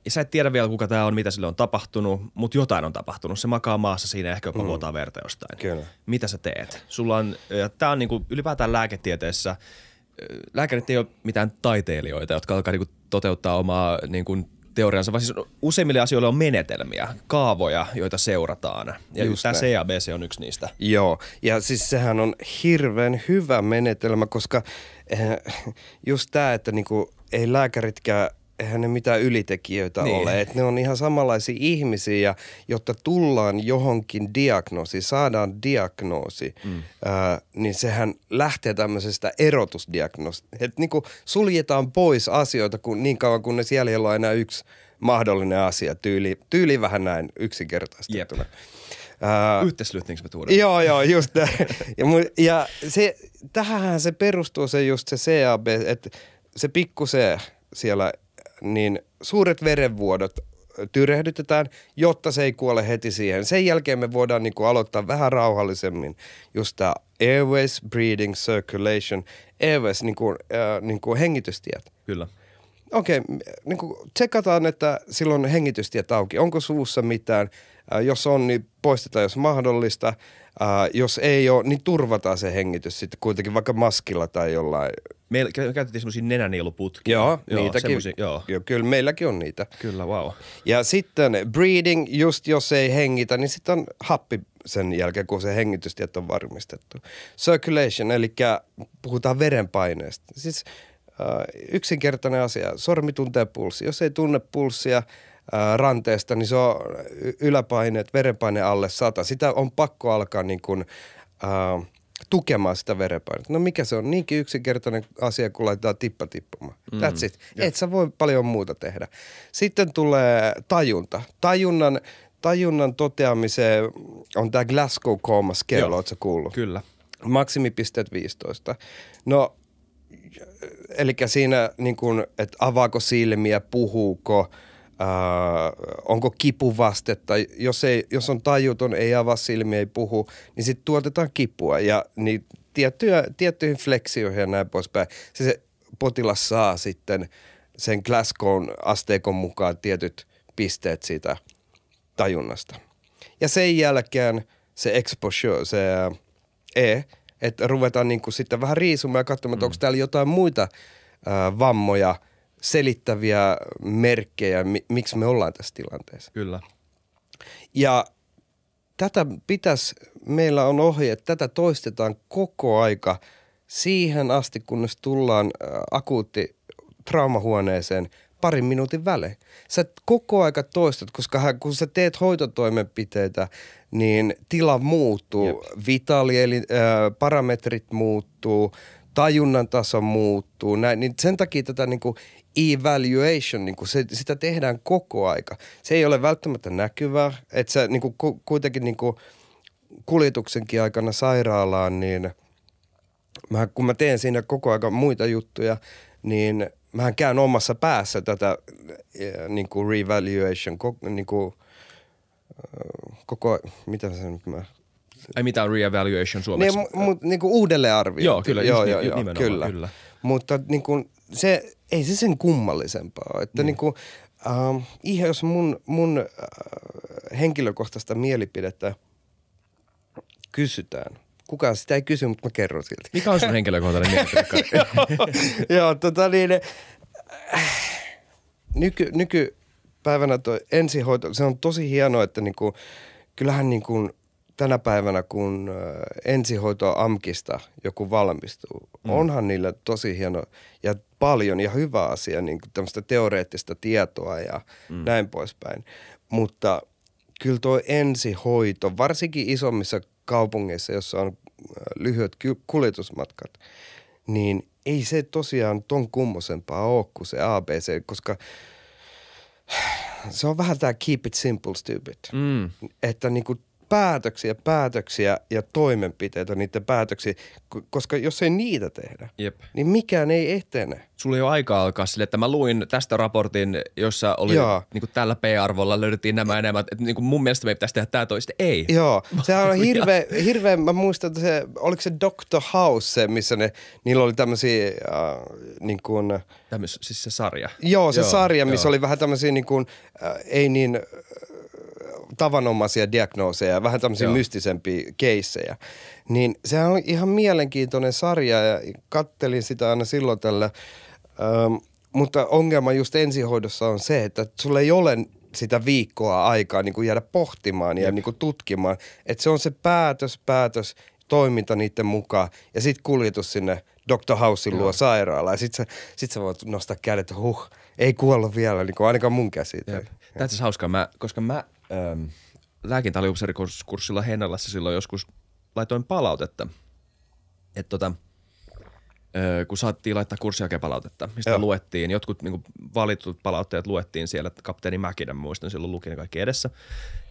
ja sä et tiedä vielä, kuka tämä on, mitä sille on tapahtunut, mutta jotain on tapahtunut. Se makaa maassa siinä ehkä jopa mm. vuotaa mm. verta jostain. Kyllä. Mitä sä teet? Sulla on, ja tää on niinku ylipäätään lääketieteessä – lääkärit ei ole mitään taiteilijoita, jotka alkaa niin toteuttaa omaa niin kuin, teoriansa, vaan siis useimmille asioille on menetelmiä, kaavoja, joita seurataan. Ja Just tämä CABC on yksi niistä. Joo, ja siis sehän on hirveän hyvä menetelmä, koska eh, just tämä, että niinku, ei lääkäritkään eihän ne mitään ylitekijöitä niin. ole. Et ne on ihan samanlaisia ihmisiä, ja jotta tullaan johonkin diagnoosi, saadaan diagnoosi, mm. ää, niin sehän lähtee tämmöisestä erotusdiagnoosi. Että niinku suljetaan pois asioita kun, niin kauan, kun ne jäljellä on enää yksi mahdollinen asia. Tyyli, tyyli vähän näin yksinkertaistettuna. Uh, me tuodaan. Joo, joo, just ja, ja se, tähän se perustuu se just se CAB, että se pikku C siellä niin suuret verenvuodot tyrehdytetään, jotta se ei kuole heti siihen. Sen jälkeen me voidaan niin kuin aloittaa vähän rauhallisemmin just tämä airways, breathing, circulation, airways, niin kuin, äh, niin kuin hengitystiet. Kyllä. Okei, okay, niin kuin tsekataan, että silloin hengitystiet auki. Onko suussa mitään? Äh, jos on, niin poistetaan jos mahdollista. Äh, jos ei ole, niin turvataan se hengitys sitten kuitenkin vaikka maskilla tai jollain. Meillä käytettiin semmoisia nenäniiluputkia. Joo, joo niitäkin. Joo. joo. Kyllä, meilläkin on niitä. Kyllä, wow. Ja sitten breathing, just jos ei hengitä, niin sitten on happi sen jälkeen, kun se hengitystieto on varmistettu. Circulation, eli puhutaan verenpaineesta. Siis äh, yksinkertainen asia. Sormi tuntee pulssi. Jos ei tunne pulssia, ranteesta, niin se on yläpaine, verenpaine alle 100. Sitä on pakko alkaa niin kuin, äh, tukemaan sitä verenpainetta. No mikä se on? Niinkin yksinkertainen asia, kun laitetaan tippa tippumaan. Mm. That's it. Yeah. Et sä voi paljon muuta tehdä. Sitten tulee tajunta. Tajunnan, tajunnan toteamiseen on tämä Glasgow Coma Scale, ootko kuullut? Kyllä. Maksimipisteet 15. No, eli siinä, niin kun, että avaako silmiä, puhuuko – äh, onko kipuvastetta. Jos, ei, jos on tajuton, ei avaa silmiä, ei puhu, niin sitten tuotetaan kipua ja niin tiettyjä, tiettyihin fleksioihin ja näin poispäin. Se, se potilas saa sitten sen Glasgown asteikon mukaan tietyt pisteet siitä tajunnasta. Ja sen jälkeen se exposure, se äh, E, että ruvetaan niin kuin sitten vähän riisumaan ja katsomaan, mm. onko täällä jotain muita äh, vammoja – selittäviä merkkejä, miksi me ollaan tässä tilanteessa. Kyllä. Ja tätä pitäisi, meillä on ohje, että tätä toistetaan koko aika siihen asti, kunnes tullaan äh, akuutti traumahuoneeseen parin minuutin välein. Sä koko aika toistat, koska kun sä teet hoitotoimenpiteitä, niin tila muuttuu, Jep. vitali, eli äh, parametrit muuttuu, tajunnan taso muuttuu. Näin, niin sen takia tätä niin kuin evaluation, niin kuin se, sitä tehdään koko aika. Se ei ole välttämättä näkyvää, että sä niin kuin, kuitenkin niin kuin kuljetuksenkin aikana sairaalaan, niin mä, kun mä teen siinä koko aika muita juttuja, niin mä käyn omassa päässä tätä e, niin kuin revaluation, niin kuin, koko, mitä se nyt mä Ai mitä on reevaluation suomeksi? Niin, mu, mu, niin kuin uudelleenarvio. Joo, kyllä, joo, joo, joo, kyllä. kyllä. Mutta niin kuin, se, ei se sen kummallisempaa. Että mm. niin kuin, äh, ihan jos mun, mun äh, henkilökohtaista mielipidettä kysytään, kukaan sitä ei kysy, mutta mä kerron silti. Mikä on sun henkilökohtainen mielipide? Joo, tota niin, äh, nyky, nykypäivänä toi ensihoito, se on tosi hienoa, että niin kuin kyllähän niin kuin tänä päivänä, kun ensihoitoa AMKista joku valmistuu, mm. onhan niillä tosi hieno ja paljon ja hyvä asia, niin kuin tämmöistä teoreettista tietoa ja mm. näin poispäin. Mutta kyllä tuo ensihoito, varsinkin isommissa kaupungeissa, jossa on lyhyet kuljetusmatkat, niin ei se tosiaan ton kummosempaa ole kuin se ABC, koska se on vähän tämä keep it simple stupid. Mm. Että niin kuin päätöksiä, päätöksiä ja toimenpiteitä niiden päätöksiä, koska jos ei niitä tehdä, Jep. niin mikään ei etene. Sulla ei ole aikaa alkaa sille, että mä luin tästä raportin, jossa oli Joo. niin kuin tällä p-arvolla löydettiin nämä enemmän, että niin kuin mun mielestä me pitäisi tehdä tämä toista. Ei. Joo, se on hirveä, hirveä, mä muistan, että se, oliko se Doctor House se, missä ne, niillä oli tämmöisiä äh, niin kuin... Tämmöis, siis se sarja. Joo, se Joo, sarja, missä Joo. oli vähän tämmöisiä niin kuin, äh, ei niin tavanomaisia diagnooseja, vähän tämmöisiä Joo. mystisempiä keissejä. Niin sehän on ihan mielenkiintoinen sarja ja kattelin sitä aina silloin tällä. Ähm, mutta ongelma just ensihoidossa on se, että sulle ei ole sitä viikkoa aikaa niin kuin jäädä pohtimaan ja niin kuin tutkimaan. Että se on se päätös, päätös, toiminta niiden mukaan ja sitten kuljetus sinne Dr. Housein luo sairaalaan. Sitten sä, sit sä voit nostaa kädet, huh, ei kuollut vielä, niin kuin ainakaan mun käsitään. That's hauskaa, mä, koska mä ähm, lääkintäaliupseerikurssilla Hennalassa silloin joskus laitoin palautetta, että tota, kun saatiin laittaa kurssijälkeenpalautetta, mistä Joo. luettiin. Jotkut niin kuin, valitut palautteet luettiin siellä, että kapteeni Mäkinen muistan, silloin luki ne kaikki edessä.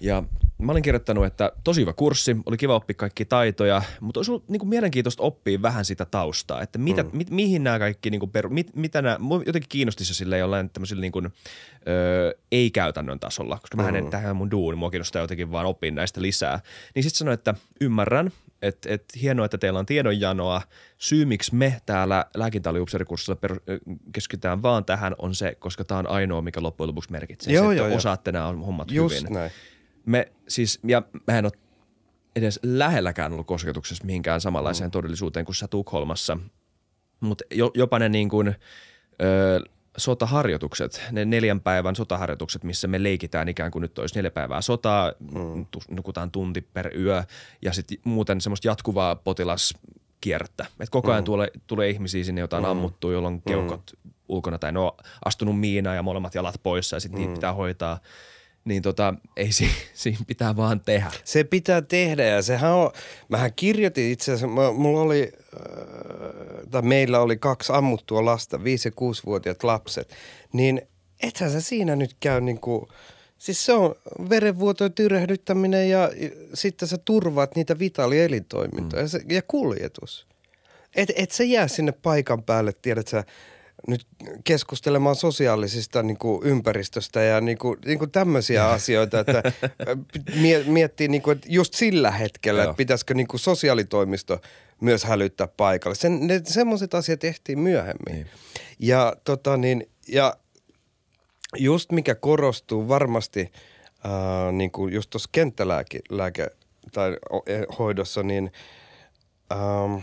Ja mä olin kirjoittanut, että tosi hyvä kurssi, oli kiva oppia kaikki taitoja, mutta olisi ollut niin kuin, mielenkiintoista oppia vähän sitä taustaa, että mitä, mm. mi, mihin nämä kaikki, niin kuin, peru, mit, mitä nämä, jotenkin kiinnosti se sille jollain tämmöisellä niin kuin, ö, ei-käytännön tasolla, koska mm. mä en mm. tähän mun duuni, mua kiinnostaa jotenkin vaan opin näistä lisää. Niin sitten sanoin, että ymmärrän, et, et, hienoa, että teillä on tiedonjanoa. Syy, miksi me täällä lääkintäaliupseerikurssilla per, keskitytään vaan tähän, on se, koska tämä on ainoa, mikä loppujen lopuksi merkitsee. Joo, se, että joo, osaatte joo. nämä hommat Just hyvin. Näin. Me siis, ja mä en ole edes lähelläkään ollut kosketuksessa mihinkään samanlaiseen mm. todellisuuteen kuin sä Tukholmassa. Mutta jopa ne niin kuin, öö, sotaharjoitukset, ne neljän päivän sotaharjoitukset, missä me leikitään ikään kuin nyt olisi neljä päivää sotaa, mm. nukutaan tunti per yö ja sitten muuten semmoista jatkuvaa potilaskierrettä. Et koko ajan mm. tulee, tulee ihmisiä sinne, jotain mm. ammuttu, jolloin mm. ulkona tai ne on astunut miinaan ja molemmat jalat pois ja sitten mm. niitä pitää hoitaa – niin tota, ei si, siinä pitää vaan tehdä. Se pitää tehdä ja sehän on, mähän kirjoitin itse asiassa, mä, mulla oli, äh, tai meillä oli kaksi ammuttua lasta, 5- ja 6-vuotiaat lapset, niin ethän sä siinä nyt käy niin kuin, siis se on verenvuotojen tyrehdyttäminen ja sitten sä turvaat niitä vitaalielintoimintoja mm. ja, ja kuljetus. Et, et se jää sinne paikan päälle, tiedät sä, nyt keskustelemaan sosiaalisista niin kuin ympäristöstä ja niin kuin, niin kuin tämmöisiä asioita, että äh, miettii niin kuin, että just sillä hetkellä, että pitäisikö niin kuin sosiaalitoimisto myös hälyttää paikalle. Sen, ne, semmoiset asiat tehtiin myöhemmin. Niin. Ja, tota niin, ja just mikä korostuu varmasti ää, äh, niin kuin just tuossa kenttälääke tai eh, hoidossa, niin ää, ähm,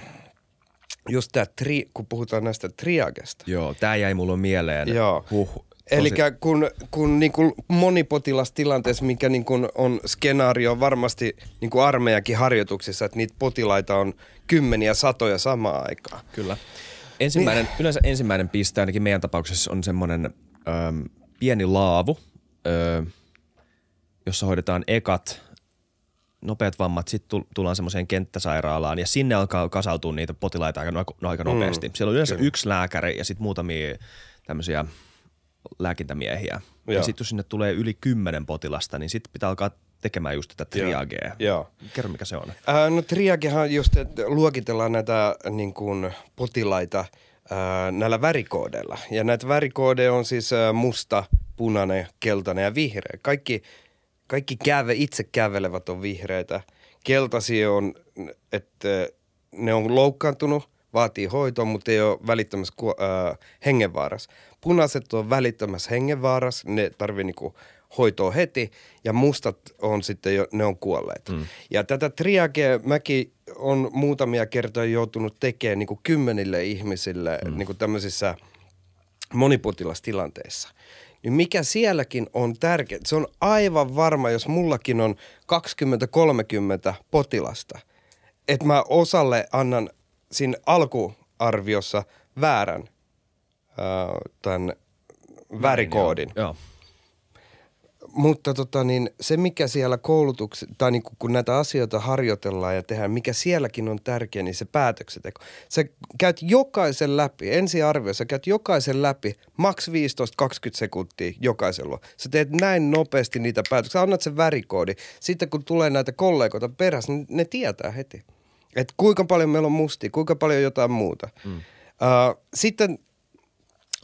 just tämä, tri, kun puhutaan näistä triagesta. Joo, tämä jäi mulle mieleen. Joo. Huh. Eli kun, kun niin kuin monipotilastilanteessa, mikä niin kuin on skenaario varmasti niin kuin armeijakin harjoituksissa, että niitä potilaita on kymmeniä, satoja samaa aikaa. Kyllä. Ensimmäinen, niin. Yleensä ensimmäinen piste ainakin meidän tapauksessa on semmoinen pieni laavu, ö, jossa hoidetaan ekat nopeat vammat, sitten tullaan semmoiseen kenttäsairaalaan ja sinne alkaa kasautua niitä potilaita aika, no, aika no, mm, nopeasti. Mm, Siellä on yleensä kyllä. yksi lääkäri ja sitten muutamia tämmöisiä lääkintämiehiä. Joo. Ja sitten jos sinne tulee yli kymmenen potilasta, niin sitten pitää alkaa tekemään just tätä triagea. Joo. Kerro mikä se on. Äh, no triagehan just, että luokitellaan näitä niin kuin, potilaita äh, näillä värikoodeilla. Ja näitä värikoodeja on siis äh, musta, punainen, keltainen ja vihreä. Kaikki kaikki käve, itse kävelevät on vihreitä. Keltaisia on, että äh, ne on loukkaantunut, vaatii hoitoa, mutta ei ole välittömässä äh, hengenvaarassa. Punaiset on välittömässä hengenvaarassa, ne tarvii niinku hoitoa heti ja mustat on sitten jo, ne on kuolleet. Mm. Ja tätä triagea mäkin on muutamia kertoja joutunut tekemään niinku kymmenille ihmisille mm. niinku tämmöisissä monipotilastilanteissa niin mikä sielläkin on tärkeää, se on aivan varma, jos mullakin on 20-30 potilasta, että mä osalle annan siinä alkuarviossa väärän äh, öö, tämän värikoodin. Joo. joo mutta tota niin, se, mikä siellä koulutuksessa, tai niin kun näitä asioita harjoitellaan ja tehdään, mikä sielläkin on tärkeä, niin se päätöksenteko. Sä käyt jokaisen läpi, ensiarvio, sä käyt jokaisen läpi, maks 15-20 sekuntia jokaisella. Sä teet näin nopeasti niitä päätöksiä, annat sen värikoodi. Sitten kun tulee näitä kollegoita perässä, niin ne tietää heti. Että kuinka paljon meillä on musti, kuinka paljon jotain muuta. Mm. Uh, sitten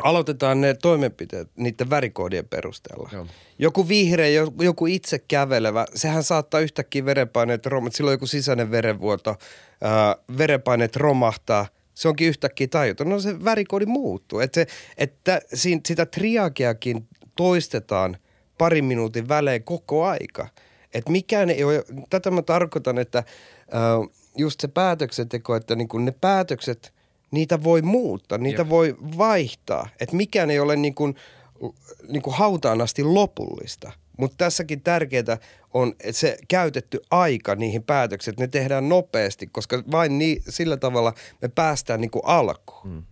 aloitetaan ne toimenpiteet niiden värikoodien perusteella. Joo. Joku vihreä, joku itse kävelevä, sehän saattaa yhtäkkiä verenpaineet romahtaa, silloin joku sisäinen verenvuoto, äh, verenpaineet romahtaa, se onkin yhtäkkiä tajuton. No se värikoodi muuttuu. Et se, että si, sitä triakeakin toistetaan parin minuutin välein koko aika. Et mikään ei ole, tätä mä tarkoitan, että äh, just se päätöksenteko, että niin ne päätökset – niitä voi muuttaa, niitä Jep. voi vaihtaa. Että mikään ei ole niin kuin, niin kuin hautaan asti lopullista. Mutta tässäkin tärkeää on että se käytetty aika niihin päätöksiin, että ne tehdään nopeasti, koska vain niin, sillä tavalla me päästään niin kuin alkuun. Hmm.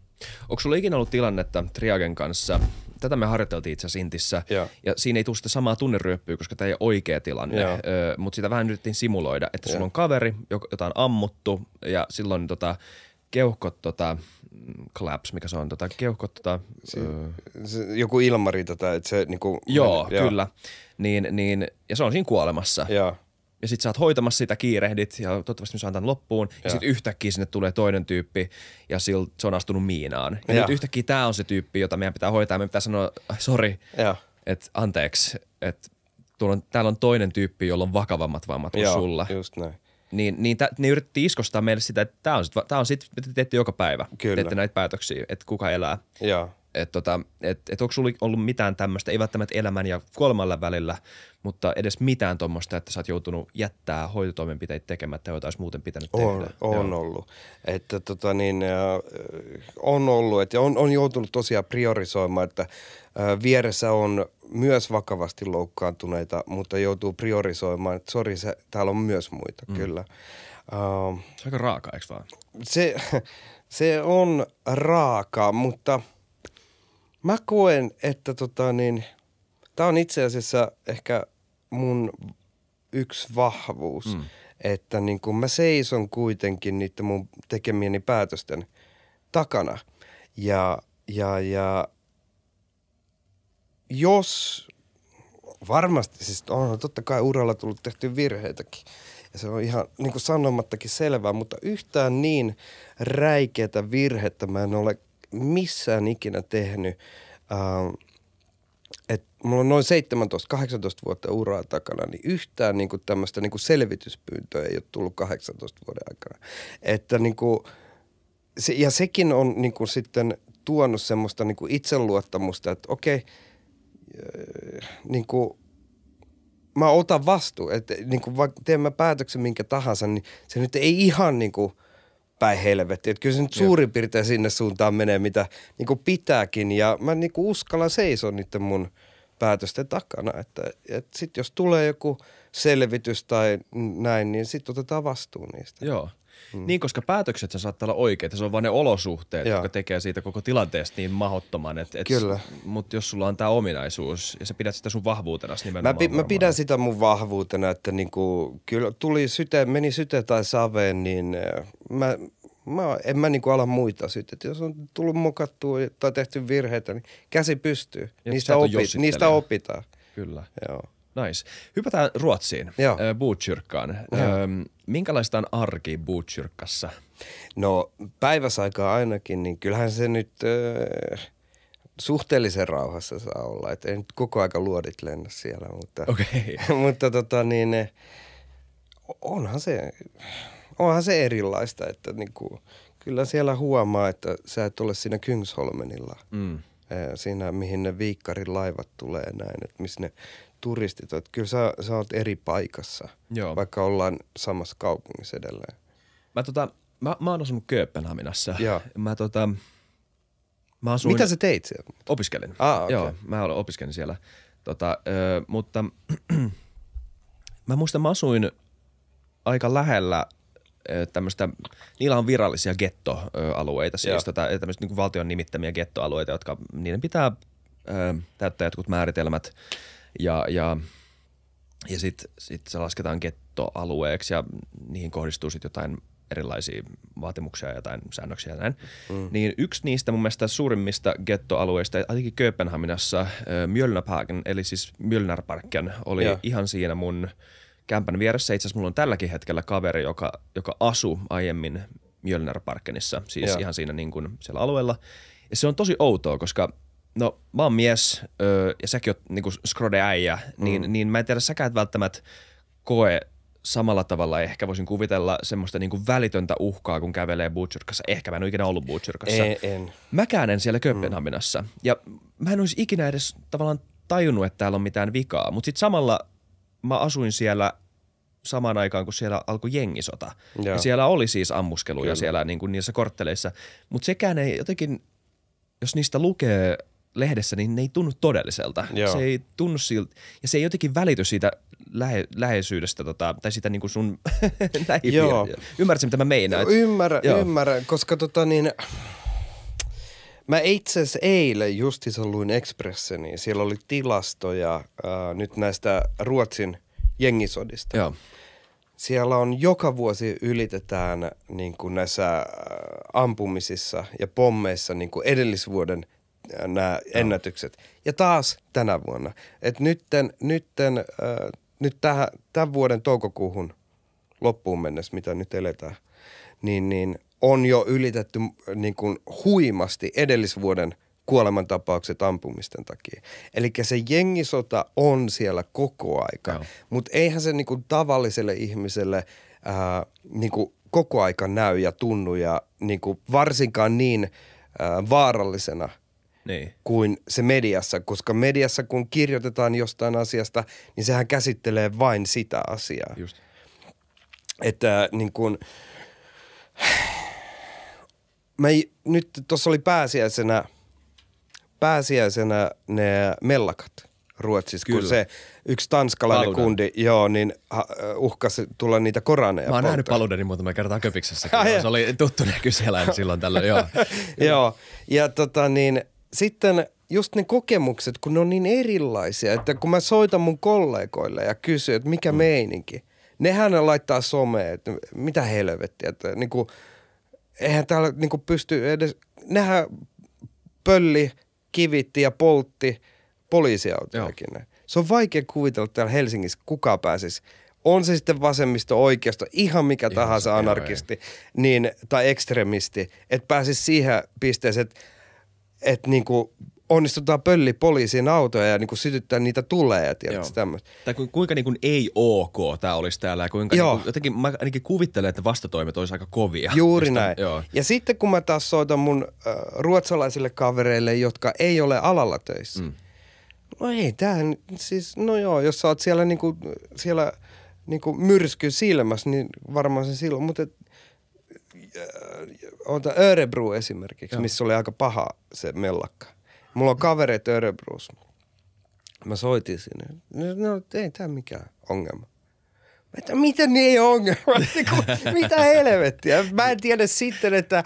Onko sulla ikinä ollut tilannetta Triagen kanssa, tätä me harjoiteltiin itse asiassa Intissä, ja siinä ei tule sitä samaa tunneryöppyä, koska tämä ei ole oikea tilanne, ö, mutta sitä vähän yritettiin simuloida, että Joo. sulla on kaveri, jota on ammuttu, ja silloin tota, keuhkot tota, claps, mikä se on, tota, keuhkot tota, se, se, joku ilmari tota, että se niinku. Joo, ja. kyllä. Niin, niin, ja se on siinä kuolemassa. Ja. Ja sit sä oot hoitamassa sitä, kiirehdit ja toivottavasti mä saan tämän loppuun. Ja, ja sit yhtäkkiä sinne tulee toinen tyyppi ja sil, se on astunut miinaan. Ja, ja nyt yhtäkkiä tää on se tyyppi, jota meidän pitää hoitaa. Meidän pitää sanoa, sorry että anteeksi, että täällä on toinen tyyppi, jolla on vakavammat vammat kuin sulla. just näin niin, niin tä, ne yritti iskostaa meille sitä, että tämä on, sit, sit, mitä te teette joka päivä. Kyllä. Teette näitä päätöksiä, että kuka elää. Joo että tota, et, et onko sulla ollut mitään tämmöistä, ei välttämättä elämän ja kolmalla välillä, mutta edes mitään tuommoista, että sä oot joutunut jättää hoitotoimenpiteitä tekemättä, joita olisi muuten pitänyt on, tehdä? On Joo. ollut. Että tota niin, äh, on ollut, että on, on joutunut tosiaan priorisoimaan, että äh, vieressä on myös vakavasti loukkaantuneita, mutta joutuu priorisoimaan, että sori, täällä on myös muita, mm. kyllä. Äh, se on aika raaka, eikö vaan? Se, se on raaka, mutta – mä koen, että tota niin, tää on itse asiassa ehkä mun yksi vahvuus, mm. että niin kun mä seison kuitenkin niiden mun tekemieni päätösten takana. Ja, ja, ja jos varmasti, siis on totta kai uralla tullut tehty virheitäkin. Ja se on ihan niin kuin sanomattakin selvää, mutta yhtään niin räikeätä virhettä mä en ole missään ikinä tehnyt. Äh, et mulla on noin 17-18 vuotta uraa takana, niin yhtään niinku tämmöistä niinku selvityspyyntöä ei ole tullut 18 vuoden aikana. Että niinku, se, ja sekin on niinku sitten tuonut semmoista niinku itseluottamusta, että okei, äh, niinku, mä otan vastuun. Että niinku, vaikka teen mä päätöksen minkä tahansa, niin se nyt ei ihan niinku – päin helvetti. Että kyllä se nyt suurin piirtein sinne suuntaan menee, mitä niin kuin pitääkin. Ja mä niin kuin uskallan seisoa niiden mun päätösten takana. Että, että sitten jos tulee joku selvitys tai näin, niin sitten otetaan vastuu niistä. Joo. Mm. Niin, koska päätökset se saattaa olla oikeita, se on vain ne olosuhteet, Joo. jotka tekee siitä koko tilanteesta niin mahottoman. Et, et, Kyllä. Mutta jos sulla on tämä ominaisuus ja sä pidät sitä sun vahvuutena siis nimenomaan. Mä, pi- mä pidän sitä mun vahvuutena, että niinku, kyllä tuli syte, meni syte tai saveen, niin eh, mä, mä, en mä niinku ala muita syte. Jos on tullut mokattua tai tehty virheitä, niin käsi pystyy. niistä, opi, niistä opitaan. Kyllä. Joo. Nice. Hypätään Ruotsiin, Joo. Äh, ähm, minkälaista on arki Botkyrkassa? No päiväsaikaa ainakin, niin kyllähän se nyt äh, suhteellisen rauhassa saa olla. Et ei nyt koko aika luodit lennä siellä, mutta, okay. mutta tota, niin, onhan, se, onhan se erilaista, että niinku, kyllä siellä huomaa, että sä et ole siinä Kyngsholmenilla. Mm. Äh, siinä, mihin ne viikkarin laivat tulee näin, että missä ne turistit, että kyllä sä, sä oot eri paikassa, Joo. vaikka ollaan samassa kaupungissa edelleen. Mä, tota, mä, mä oon asunut Kööpenhaminassa. Mä, tota, mä asuin... Mitä sä teit siellä? Opiskelin. Ah, okay. Joo, mä olen opiskelin siellä. Tota, ö, mutta mä muistan, mä asuin aika lähellä tämmöistä, niillä on virallisia gettoalueita, siis tota, tämmöistä niin valtion nimittämiä gettoalueita, jotka niiden pitää ö, täyttää jotkut määritelmät – ja, ja, ja sitten sit se lasketaan kettoalueeksi ja niihin kohdistuu sitten jotain erilaisia vaatimuksia ja jotain säännöksiä ja näin. Mm. Niin yksi niistä mun mielestä suurimmista gettoalueista, ainakin Kööpenhaminassa, Mjölnäparken, eli siis Mjölnärparken, oli yeah. ihan siinä mun kämpän vieressä. Itse asiassa mulla on tälläkin hetkellä kaveri, joka, joka asuu aiemmin Mjölnärparkenissa, siis yeah. ihan siinä niin kuin siellä alueella. Ja se on tosi outoa, koska no mä oon mies öö, ja säkin oot niinku skrode äijä, niin, mm. niin, niin mä en tiedä, säkään et välttämättä koe samalla tavalla ehkä voisin kuvitella semmoista niinku välitöntä uhkaa, kun kävelee Butcherkassa. Ehkä mä en ole ikinä ollut Butcherkassa. En, en. Mäkään en siellä Kööpenhaminassa. Mm. Ja mä en olisi ikinä edes tavallaan tajunnut, että täällä on mitään vikaa. Mutta sitten samalla mä asuin siellä samaan aikaan, kun siellä alkoi jengisota. Ja. Ja siellä oli siis ammuskeluja Kyllä. siellä niin kuin niissä kortteleissa. Mutta sekään ei jotenkin, jos niistä lukee lehdessä, niin ne ei tunnu todelliselta. Joo. Se ei tunnu siltä, ja se ei jotenkin välity siitä lähe, läheisyydestä tota, tai sitä niin kuin sun Joo. Ymmärrätkö, mitä mä meinaan? Ymmärrän, Joo. ymmärrän, koska tota niin, Mä itse asiassa eilen justiinsa luin Expresseni. Siellä oli tilastoja ää, äh, nyt näistä Ruotsin jengisodista. Joo. Siellä on joka vuosi ylitetään niin kuin näissä äh, ampumisissa ja pommeissa niin kuin edellisvuoden Äh, nämä ennätykset. Ja taas tänä vuonna. että nytten, nytten, äh, nyt tähän, tämän vuoden toukokuuhun loppuun mennessä, mitä nyt eletään, niin, niin on jo ylitetty niin kuin huimasti edellisvuoden kuolemantapaukset ampumisten takia. Eli se jengisota on siellä koko aika, no. mutta eihän se niin kuin tavalliselle ihmiselle ää, äh, niin kuin koko aika näy ja tunnu ja niin kuin varsinkaan niin ää, äh, vaarallisena – niin. kuin se mediassa, koska mediassa kun kirjoitetaan jostain asiasta, niin sehän käsittelee vain sitä asiaa. Just. Että niin kuin, mä ei, nyt tuossa oli pääsiäisenä, pääsiäisenä ne mellakat Ruotsissa, Kyllä. kun se yksi tanskalainen Paludan. kundi, joo, niin uhkasi tulla niitä koraneja. Mä oon nähnyt Paludanin muutama kertaa Köpiksessä, se oli tuttu näky silloin tällöin, joo. joo, ja tota niin – sitten just ne kokemukset, kun ne on niin erilaisia, että kun mä soitan mun kollegoille ja kysyn, että mikä mm. meininki, nehän laittaa someen, että mitä helvettiä, että niin kuin, eihän täällä niin kuin pysty edes, nehän pölli, kivitti ja poltti poliisiautojakin. Se on vaikea kuvitella täällä Helsingissä, kuka pääsisi on se sitten vasemmisto, oikeisto, ihan mikä ihan tahansa se, anarkisti joo, niin, tai ekstremisti, että pääsisi siihen pisteeseen, että että niinku onnistutaan pölli poliisin autoja ja niinku sytyttää niitä tulee ja tämmöistä. Tai ku, kuinka niinku ei ok tämä olisi täällä ja kuinka joo. niinku, jotenkin mä ainakin kuvittelen, että vastatoimet olisi aika kovia. Juuri Josta, näin. Joo. Ja sitten kun mä taas soitan mun äh, ruotsalaisille kavereille, jotka ei ole alalla töissä. Mm. No ei, tämähän siis, no joo, jos sä oot siellä niinku, siellä niinku myrsky silmässä, niin varmaan se silloin, mutta et, ota Örebro esimerkiksi, Joo. missä oli aika paha se mellakka. Mulla on kavereet Örebros. Mä soitin sinne. No, no ei tämä mikään ongelma. Mä että mitä ne niin ei ongelma? Niinku, mitä helvettiä? Mä en tiedä sitten, että äh,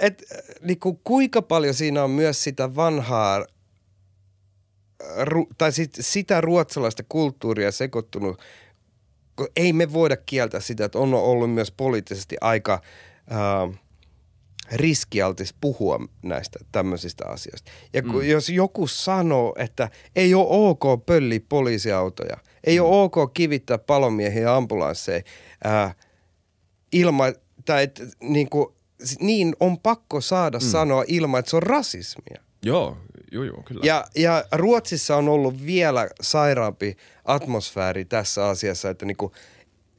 et, niinku, kuinka paljon siinä on myös sitä vanhaa äh, ru, tai sit, sitä ruotsalaista kulttuuria sekoittunut. Ei me voida kieltää sitä, että on ollut myös poliittisesti aika äh, riskialtis puhua näistä tämmöisistä asioista. Ja kun, mm. jos joku sanoo, että ei ole ok pölli poliisiautoja, ei mm. ole ok kivittää palomiehiä ja ambulansseja ää, ilman, tai et, niin, kuin, niin on pakko saada mm. sanoa ilman, että se on rasismia. Joo, joo, joo, kyllä. Ja, ja Ruotsissa on ollut vielä sairaampi atmosfääri tässä asiassa, että niin kuin,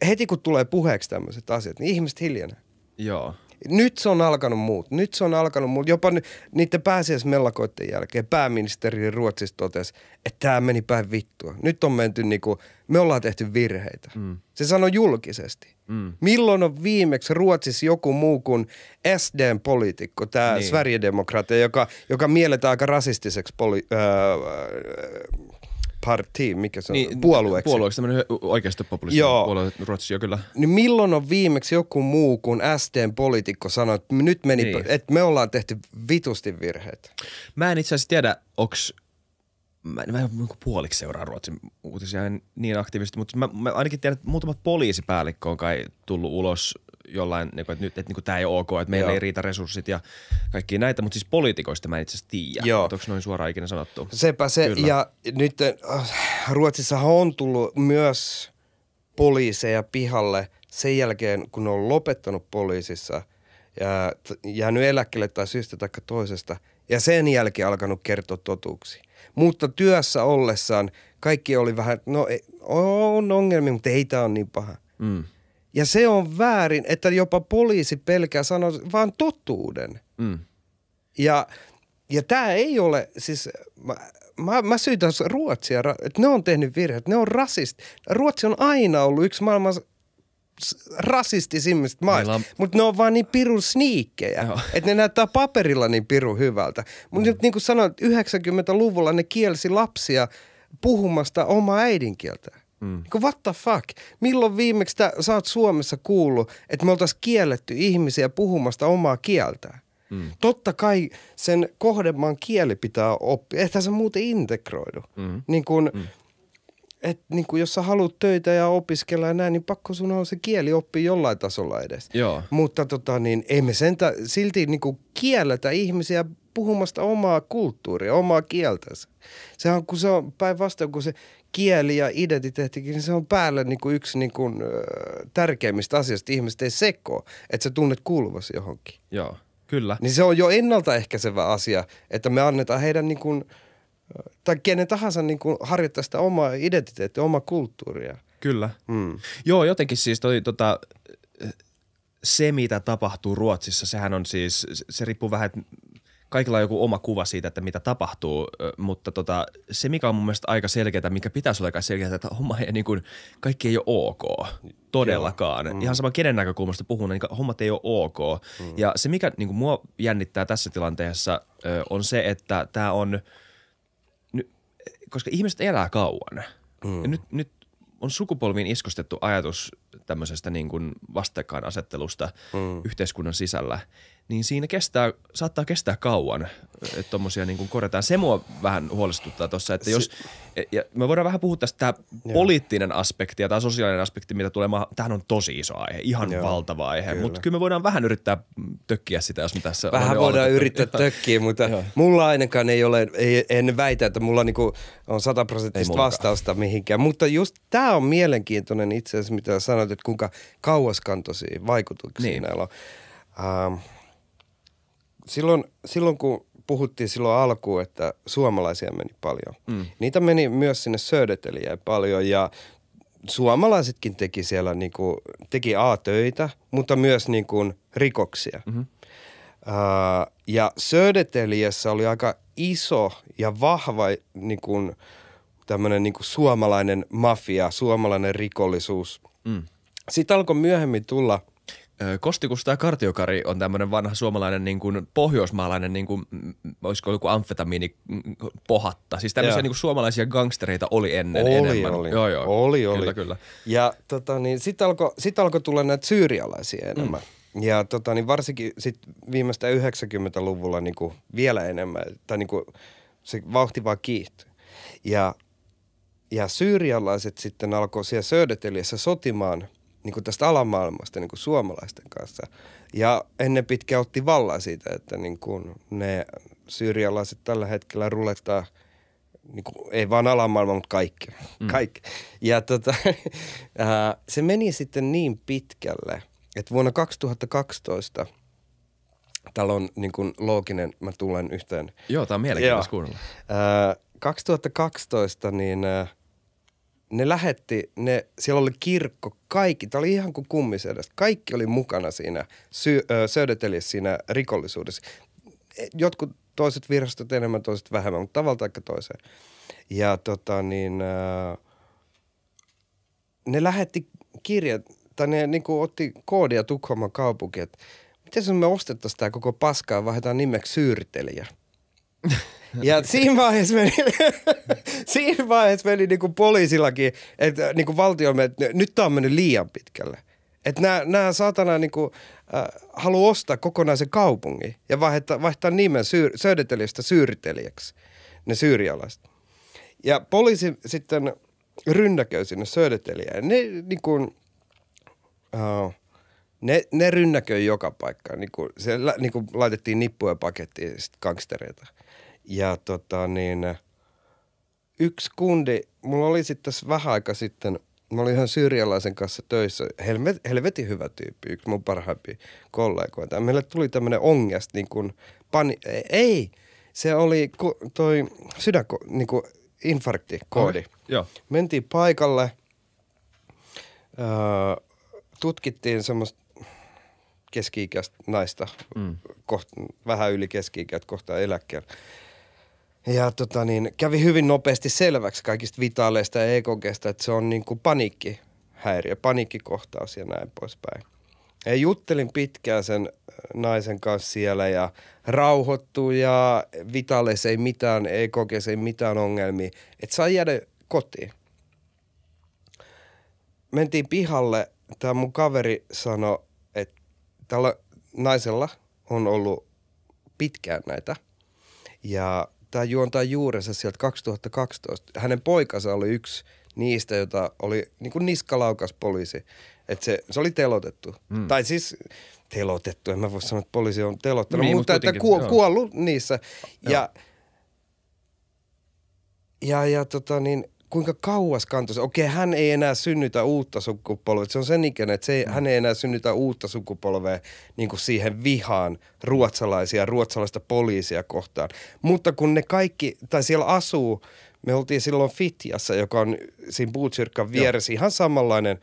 heti kun tulee puheeksi tämmöiset asiat, niin ihmiset hiljenee. Joo. Nyt se on alkanut muut. Nyt se on alkanut muut. Jopa ni- niiden pääsiäismellakoiden jälkeen pääministeri Ruotsissa totesi, että tämä meni päin vittua. Nyt on menty niinku, me ollaan tehty virheitä. Mm. Se sanoi julkisesti. Mm. Milloin on viimeksi Ruotsissa joku muu kuin sd poliitikko, tämä niin. Sverigedemokratia, joka, joka mielletään aika rasistiseksi poli- öö, öö, parti, mikä se on? Niin, puolueeksi. Puolueeksi, tämmöinen populistinen. Joo. puolue Ruotsia, kyllä. Niin milloin on viimeksi joku muu kuin STn poliitikko sanoi, että nyt meni, niin. että me ollaan tehty vitusti virheet? Mä en itse asiassa tiedä, onks mä en, mä en puoliksi seuraa Ruotsin uutisia niin aktiivisesti, mutta mä, mä ainakin tiedän, että muutamat poliisipäällikkö on kai tullut ulos jollain, niin kuin, että nyt että niin kuin, tämä ei ole ok, että meillä Joo. ei riitä resurssit ja kaikki näitä, mutta siis poliitikoista mä en itse asiassa tiedä, onko noin suoraan ikinä sanottu. Sepä se, Kyllä. ja nyt äh, ruotsissa on tullut myös poliiseja pihalle sen jälkeen, kun ne on lopettanut poliisissa ja jäänyt eläkkeelle tai syystä tai toisesta, ja sen jälkeen alkanut kertoa totuuksi. Mutta työssä ollessaan kaikki oli vähän, no on ongelmia, mutta ei tämä ole niin paha. Mm. Ja se on väärin, että jopa poliisi pelkää sanoa vaan totuuden. Mm. Ja, ja tämä ei ole, siis mä, mä, mä syytän Ruotsia, että ne on tehnyt virheet, ne on rasist. Ruotsi on aina ollut yksi maailman rasistisimmista maista, on... mutta ne on vaan niin pirun sniikkejä, että ne näyttää paperilla niin piru hyvältä. Mutta mm. niin kuin sanoin, 90-luvulla ne kielsi lapsia puhumasta omaa äidinkieltään. Mm. Niin what the fuck? Milloin viimeksi tää, sä oot Suomessa kuullut, että me oltaisiin kielletty ihmisiä puhumasta omaa kieltään? Mm. Totta kai sen kohdemaan kieli pitää oppia. Eihän se muuten integroidu. Mm. Niin kun, mm. et, niin kun jos sä haluat töitä ja opiskella ja näin, niin pakko sun on se kieli oppia jollain tasolla edes. Joo. Mutta tota, niin, ei me sentä, silti niin kielletä ihmisiä puhumasta omaa kulttuuria, omaa kieltänsä. Sehän kun se on päinvastoin, kun se kieli ja identiteettikin, niin se on päällä niin kuin yksi niin kuin, tärkeimmistä asioista. Ihmiset ei sekoa, että sä tunnet kuuluvasi johonkin. Joo, kyllä. Niin se on jo ennaltaehkäisevä asia, että me annetaan heidän niin kuin, tai kenen tahansa niin kuin harjoittaa sitä omaa identiteettiä, omaa kulttuuria. Kyllä. Mm. Joo, jotenkin siis toi, tota, se, mitä tapahtuu Ruotsissa, sehän on siis, se riippuu vähän, kaikilla on joku oma kuva siitä, että mitä tapahtuu, mutta tota, se mikä on mun mielestä aika selkeää, mikä pitäisi olla aika selkeää, että homma ei niin kuin, kaikki ei ole ok todellakaan. Joo. Mm. Ihan sama kenen näkökulmasta puhun, niin hommat ei ole ok. Mm. Ja se mikä niin kuin mua jännittää tässä tilanteessa on se, että tämä on, koska ihmiset elää kauan. Mm. Ja nyt, nyt on sukupolviin iskostettu ajatus tämmöisestä niin kuin vastakkainasettelusta mm. yhteiskunnan sisällä – niin siinä kestää, saattaa kestää kauan, että tuommoisia niin korjataan. Se mua vähän huolestuttaa tuossa, että jos, ja me voidaan vähän puhua tästä tämä poliittinen aspekti ja tämä sosiaalinen aspekti, mitä tulee, tähän on tosi iso aihe, ihan joo, valtava aihe, kyllä. mutta kyllä me voidaan vähän yrittää tökkiä sitä, jos me tässä Vähän voidaan aloitettu. yrittää tökkiä, mutta mulla ainakaan ei ole, ei, en väitä, että mulla niinku on sataprosenttista vastausta mihinkään, mutta just tämä on mielenkiintoinen itse asiassa, mitä sanoit, että kuinka kauaskantoisia vaikutuksia niin. näillä on. Um, silloin, silloin kun puhuttiin silloin alkuun, että suomalaisia meni paljon, mm. niitä meni myös sinne Söderteliä paljon ja suomalaisetkin teki siellä niin kuin teki A-töitä, mutta myös niin kuin rikoksia. Mm-hmm. Uh, ja Söderteliessä oli aika iso ja vahva niinku tämmönen, niin kuin, suomalainen mafia, suomalainen rikollisuus. Mm. Sitten alkoi myöhemmin tulla – Kostikus tai kartiokari on tämmöinen vanha suomalainen niin kuin pohjoismaalainen, niin kuin, mm, mm, olisiko joku amfetamiini mm, pohatta. Siis tämmöisiä niin kuin suomalaisia gangstereita oli ennen oli, enemmän. Oli, joo, joo. oli, kyllä, oli. Kyllä. Ja tota, niin, sitten alkoi sit alko tulla näitä syyrialaisia enemmän. Mm. Ja tota, niin varsinkin sit viimeistä 90-luvulla niin kuin vielä enemmän, tai niin kuin se vauhti vaan kiihtyi. Ja, ja syyrialaiset sitten alkoi siellä Södeteliässä sotimaan – niin kuin tästä alamaailmasta niin kuin suomalaisten kanssa. Ja ennen pitkään otti vallan siitä, että niin kuin ne syyrialaiset tällä hetkellä rulettaa, niin kuin, ei vaan alamaailma, mutta kaikki. Mm. kaikki. Ja tota, se meni sitten niin pitkälle, että vuonna 2012 Täällä on niin kuin looginen, mä tulen yhteen. Joo, tämä on mielenkiintoista kuunnella. 2012 niin ne lähetti, ne, siellä oli kirkko, kaikki, tämä oli ihan kuin kummisedästä. kaikki oli mukana siinä sy- siinä rikollisuudessa. E, jotkut toiset virastot enemmän, toiset vähemmän, mutta tavalla tai toiseen. Ja tota niin, ne lähetti kirjat, tai ne niin kuin otti koodia Tukholman kaupunki, että miten me ostettaisiin tämä koko paskaa ja vaihdetaan nimeksi syyrtelijä. Ja siinä vaiheessa meni, siinä vaiheessa meni niin kuin poliisillakin, että äh, niin kuin meni, että nyt tämä on mennyt liian pitkälle. Että nämä, nämä saatana niin kuin, äh, haluaa ostaa kokonaisen kaupungin ja vaihtaa, vaihtaa nimen syr, söydetelijästä syyritelijäksi, ne syyrialaiset. Ja poliisi sitten rynnäköi sinne söydetelijään. Ne niin kuin, äh, ne, ne rynnäköi joka paikkaan. Niin kuin, se, niin kuin laitettiin nippuja pakettiin sitten gangstereita. Ja tota niin, yksi kundi, mulla oli sitten tässä vähän aika sitten, mä olin ihan syyrialaisen kanssa töissä, helvet, helvetin hyvä tyyppi, yksi mun parhaimpi kollegoita. Meille tuli tämmöinen ongelma, niin kuin pani, ei, se oli ku, toi sydän, niin kuin infarktikoodi. Okay, joo. Mentiin paikalle, öö, tutkittiin semmoista keski-ikäistä naista, mm. koht, vähän yli keski-ikäistä kohtaa eläkkeellä. Ja tota niin, kävi hyvin nopeasti selväksi kaikista vitaaleista ja EKGstä, että se on niin kuin paniikkihäiriö, paniikkikohtaus ja näin poispäin. Ja juttelin pitkään sen äh, naisen kanssa siellä ja rauhoittu ja vitales ei mitään, EKG ei mitään ongelmia. Et sai jäädä kotiin. Mentiin pihalle. Tämä mun kaveri sanoi, että tällä naisella on ollut pitkään näitä. Ja tämä juontaa juurensa sieltä 2012. Hänen poikansa oli yksi niistä, jota oli niin kuin niskalaukas poliisi. Et se, se oli telotettu. Mm. Tai siis telotettu, en mä voi sanoa, että poliisi on telottanut, niin, mutta, että ku, kuollut niissä. Ja, ja, ja tota niin, kuinka kauas kantoi. Okei, hän ei enää synnytä uutta sukupolvea. Se on sen ikäinen, että se ei, mm. hän ei enää synnytä uutta sukupolvea niin kuin siihen vihaan ruotsalaisia, ruotsalaista poliisia kohtaan. Mutta kun ne kaikki, tai siellä asuu, me oltiin silloin Fitjassa, joka on siinä Puutsyrkan vieressä, Joo. ihan samanlainen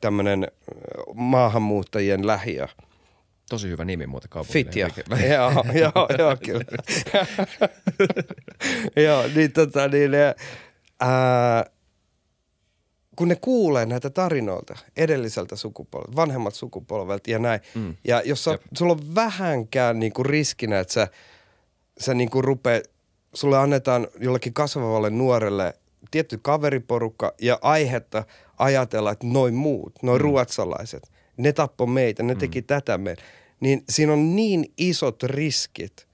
tämmöinen maahanmuuttajien lähiö. Tosi hyvä nimi muuten kaupungille. Fitja. joo, joo, joo, kyllä. joo, niin tota, niin, ää, kun ne kuulee näitä tarinoita edelliseltä sukupolvelta, vanhemmat sukupolvelta ja näin. Mm. Ja jos sä, sulla on vähänkään niinku riskinä, että sä, sä niinku rupeat, sulle annetaan jollekin kasvavalle nuorelle tietty kaveriporukka ja aihetta ajatella, että noin muut, noin mm. ruotsalaiset, ne tappo meitä, ne teki mm. tätä meitä. Niin siinä on niin isot riskit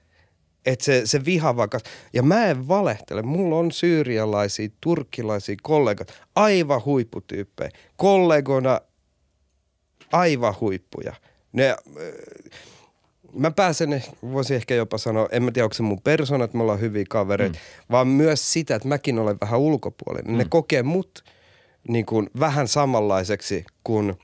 että se, se viha vaikka, ja mä en valehtele, mulla on syyrialaisia, turkkilaisia kollegat aivan huipputyyppejä, kollegona aivan huippuja. Ne, äh, mä pääsen, voisin ehkä jopa sanoa, en mä tiedä onko se mun persona, että me ollaan hyviä kavereita, mm. vaan myös sitä, että mäkin olen vähän ulkopuolinen. Mm. Ne kokee mut niin kuin vähän samanlaiseksi kuin –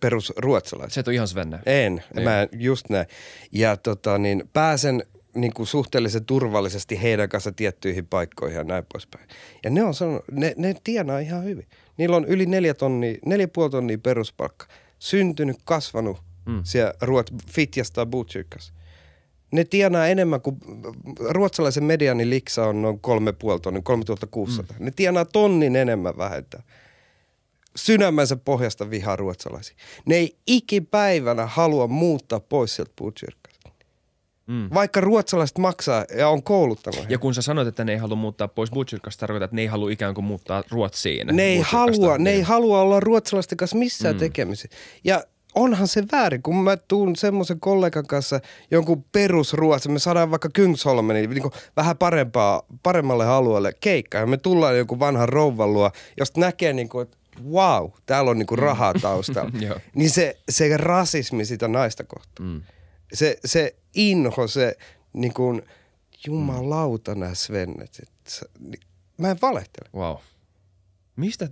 perusruotsalaiset. Se et ole ihan Svenne. En, Ei. Niin. mä just näin. Ja tota, niin pääsen niin kuin suhteellisen turvallisesti heidän kanssa tiettyihin paikkoihin ja näin poispäin. Ja ne on sanonut, ne, ne tienaa ihan hyvin. Niillä on yli neljä, tonnia, neljä puoli tonnia peruspalkka. Syntynyt, kasvanut mm. siellä Ruot, Fitjasta Butchikas. Ne tienaa enemmän kuin ruotsalaisen median liksa on noin kolme puoli tonnia, 3600. Mm. Ne tienaa tonnin enemmän vähentää sydämensä pohjasta vihaa ruotsalaisia. Ne ei ikipäivänä halua muuttaa pois sieltä Putsyrkasta. Mm. Vaikka ruotsalaiset maksaa ja on kouluttanut Ja heitä. kun sä sanoit, että ne ei halua muuttaa pois Butchirkasta, tarkoitat, että ne ei halua ikään kuin muuttaa Ruotsiin. Ne ei, halua, ne ei niin. halua olla ruotsalaisten kanssa missään Mm. tekemisissä. Ja onhan se väärin, kun mä tuun semmoisen kollegan kanssa jonkun perusruotsin, me saadaan vaikka Kyngsholmenin niin kuin vähän parempaa, paremmalle alueelle keikkaa ja me tullaan joku vanhan rouvan luo, josta näkee, niin kuin, että että wow, täällä on niinku mm. rahaa taustalla. niin se, se rasismi sitä naista kohtaan. Mm. Se, se inho, se niin kuin, jumalauta nämä Svennet. Et, mä en valehtele. Wow. Mistä?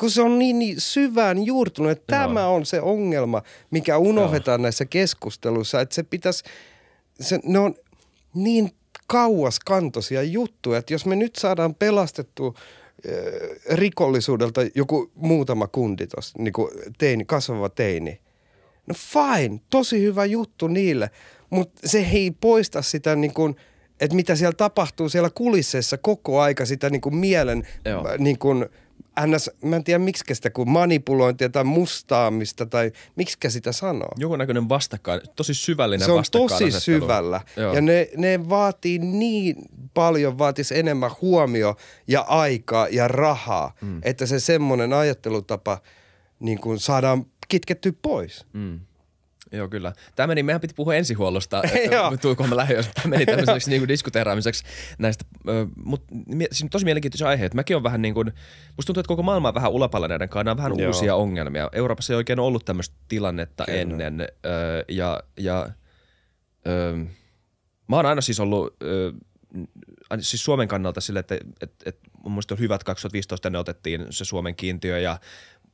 Kun se on niin, niin syvään juurtunut, että Joo. tämä on se ongelma, mikä unohdetaan Joo. näissä keskusteluissa. Että se pitäisi, se, ne on niin kauaskantoisia juttuja, että jos me nyt saadaan pelastettua – rikollisuudelta joku muutama kundi tuossa, niin kuin teini, kasvava teini. No fine, tosi hyvä juttu niille, mutta se ei poista sitä niin kuin, että mitä siellä tapahtuu siellä kulisseissa koko aika sitä niin kuin mielen Joo. niin kuin – ns, mä en tiedä miksi sitä, kun manipulointia tai mustaamista tai miksi sitä sanoo. Joku näköinen vastakkain, tosi syvällinen Se on tosi syvällä Joo. ja ne, ne vaatii niin paljon, vaatisi enemmän huomio ja aikaa ja rahaa, mm. että se semmoinen ajattelutapa niin kuin saadaan kitketty pois. Mm. Joo, kyllä. Tämä meni, mehän piti puhua ensihuollosta Tuukohman lähiössä. Tämä meni tämmöiseksi niin diskuteeraamiseksi näistä. Mutta siis tosi mielenkiintoisia aiheita. Mäkin on vähän niin kuin, musta tuntuu, että koko maailma on vähän ulapalla näiden kanssa. on vähän Joo. uusia ongelmia. Euroopassa ei oikein ollut tämmöistä tilannetta kyllä. ennen. Ö, ja, ja ö, mä oon aina siis ollut... Ö, siis Suomen kannalta sille, että, että, että mun mielestä on hyvät 2015 ne otettiin se Suomen kiintiö ja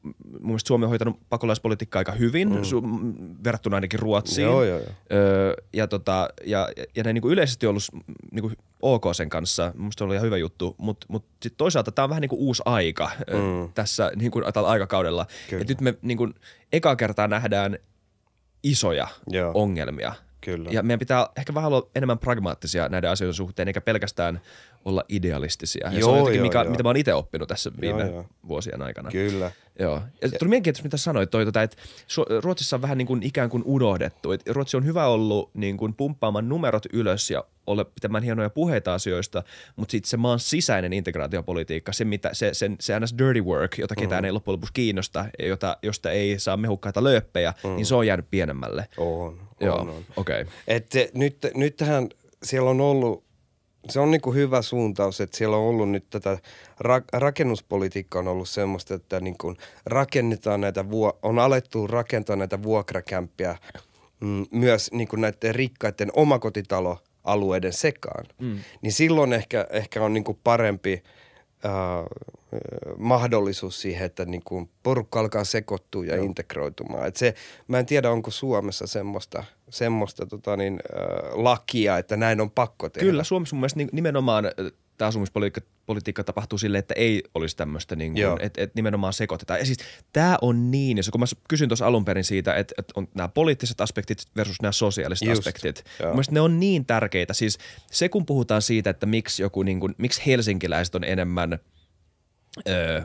mun mielestä Suomi on hoitanut pakolaispolitiikkaa aika hyvin, mm. su- verrattuna ainakin Ruotsiin. Joo, joo, joo. Öö, ja, tota, ja, ja ne niinku yleisesti on ollut niinku ok sen kanssa. Musta oli ihan hyvä juttu, mutta mut, toisaalta tämä on vähän niinku uusi aika mm. tässä niinku, tällä aikakaudella. Ja Et nyt me niinku, eka kertaa nähdään isoja joo. ongelmia. Kyllä. Ja meidän pitää ehkä vähän olla enemmän pragmaattisia näiden asioiden suhteen, eikä pelkästään – olla idealistisia. Ja joo, se on jotenkin, joo, mikä, joo. mitä mä oon itse oppinut tässä viime joo, joo. vuosien aikana. Kyllä. Joo. Ja tuli mielenkiintoista, mitä sanoit toi, tota, että Ruotsissa on vähän niin kuin ikään kuin unohdettu. Et Ruotsi on hyvä ollut niin kuin pumppaamaan numerot ylös ja olla pitämään hienoja puheita asioista, mutta sitten se maan sisäinen integraatiopolitiikka, se, mitä, se, se se ns. dirty work, jota mm. ketään ei loppujen lopuksi kiinnosta, jota, josta ei saa mehukkaita lööppejä, mm. niin se on jäänyt pienemmälle. On, on, Joo, on. Okei. Okay. Et nyt, tähän, siellä on ollut se on niin kuin hyvä suuntaus, että siellä on ollut nyt tätä, ra- rakennuspolitiikka on ollut semmoista, että niin kuin rakennetaan näitä, vuo- on alettu rakentaa näitä vuokrakämppiä mm, myös niin kuin näiden rikkaiden omakotitaloalueiden sekaan. Mm. Niin silloin ehkä, ehkä on niin kuin parempi äh, mahdollisuus siihen, että niin kuin porukka alkaa sekoittua ja Joo. integroitumaan. Et se, mä en tiedä, onko Suomessa semmoista, semmoista tota niin, äh, lakia, että näin on pakko tehdä. Kyllä, Suomessa mun mielestä nimenomaan tämä asumispolitiikka tapahtuu silleen, että ei olisi tämmöistä, niin että et nimenomaan sekoitetaan. Ja siis tämä on niin, jos kun mä kysyn tuossa alun perin siitä, että et on nämä poliittiset aspektit versus nämä sosiaaliset Just, aspektit. Mielestäni ne on niin tärkeitä. Siis se, kun puhutaan siitä, että miksi joku, niin kuin, miksi helsinkiläiset on enemmän – öö,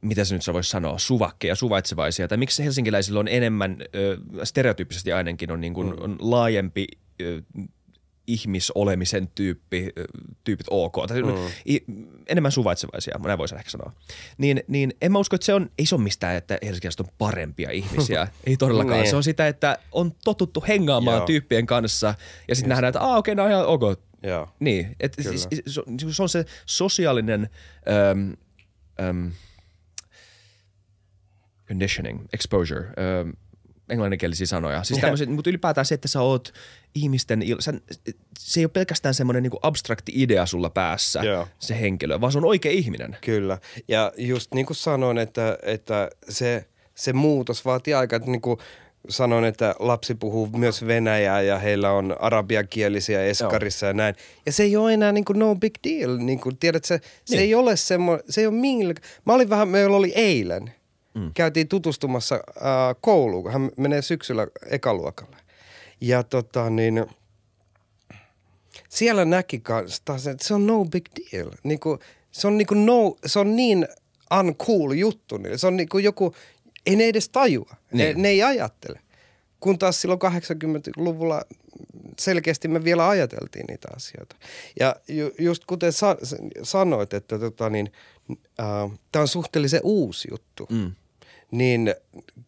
mitä se nyt voisi sanoa, suvakkeja, suvaitsevaisia, tai miksi helsinkiläisillä on enemmän, öö, stereotyyppisesti ainakin on, niin kuin, mm. on laajempi öö, ihmisolemisen tyyppi, tyypit ok, tai mm. enemmän suvaitsevaisia, näin voisin ehkä sanoa. Niin, niin en mä usko, että se on, ei se on mistään, että helsinkiläiset on parempia ihmisiä, ei todellakaan. niin. Se on sitä, että on totuttu hengaamaan Joo. tyyppien kanssa, ja sitten nähdään, että okei, okay, no ihan ok. Joo. Niin, et, siis se, se on se sosiaalinen... Öö, um, conditioning, exposure, um, englanninkielisiä sanoja. Siis tämmöset, mutta ylipäätään se, että sä oot ihmisten, il- sä, se ei ole pelkästään semmoinen niinku abstrakti idea sulla päässä, yeah. se henkilö, vaan se on oikea ihminen. Kyllä. Ja just niin kuin sanoin, että, että se, se muutos vaatii aikaa, että niin kuin sanoin, että lapsi puhuu myös venäjää ja heillä on arabiakielisiä eskarissa Joo. ja näin. Ja se ei ole enää niin kuin no big deal. Niin kuin, tiedät, se, se niin. ei ole semmo, se ei ole mingillä. Mä olin vähän, meillä oli eilen. Mm. Käytiin tutustumassa äh, kouluun, hän menee syksyllä ekaluokalle. Ja tota niin, siellä näki kanssa, että se on no big deal. Niin kuin, se on niin, kuin no, se on niin uncool juttu. Niin se on niin kuin joku, ei ne edes tajua. Ne, niin. ne ei ajattele. Kun taas silloin 80-luvulla selkeästi me vielä ajateltiin niitä asioita. Ja ju, just kuten sa, sanoit, että tota niin, äh, tämä on suhteellisen uusi juttu, mm. niin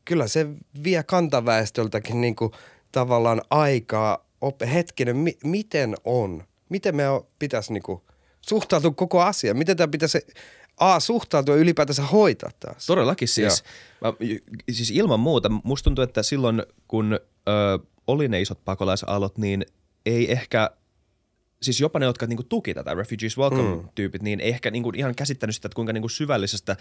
kyllä se vie kantaväestöltäkin niin kuin tavallaan aikaa, op, hetkinen, mi, miten on, miten me pitäisi niin kuin suhtautua koko asiaan, miten tämä pitäisi A, suhtautua ja ylipäätänsä hoitaa taas. Todellakin siis. Mä, siis ilman muuta, musta tuntuu, että silloin kun ö, oli ne isot pakolaisalot, niin ei ehkä siis jopa ne, jotka niinku tuki tätä Refugees Welcome-tyypit, mm. niin ei ehkä niinku ihan käsittänyt sitä, että kuinka niinku syvällisestä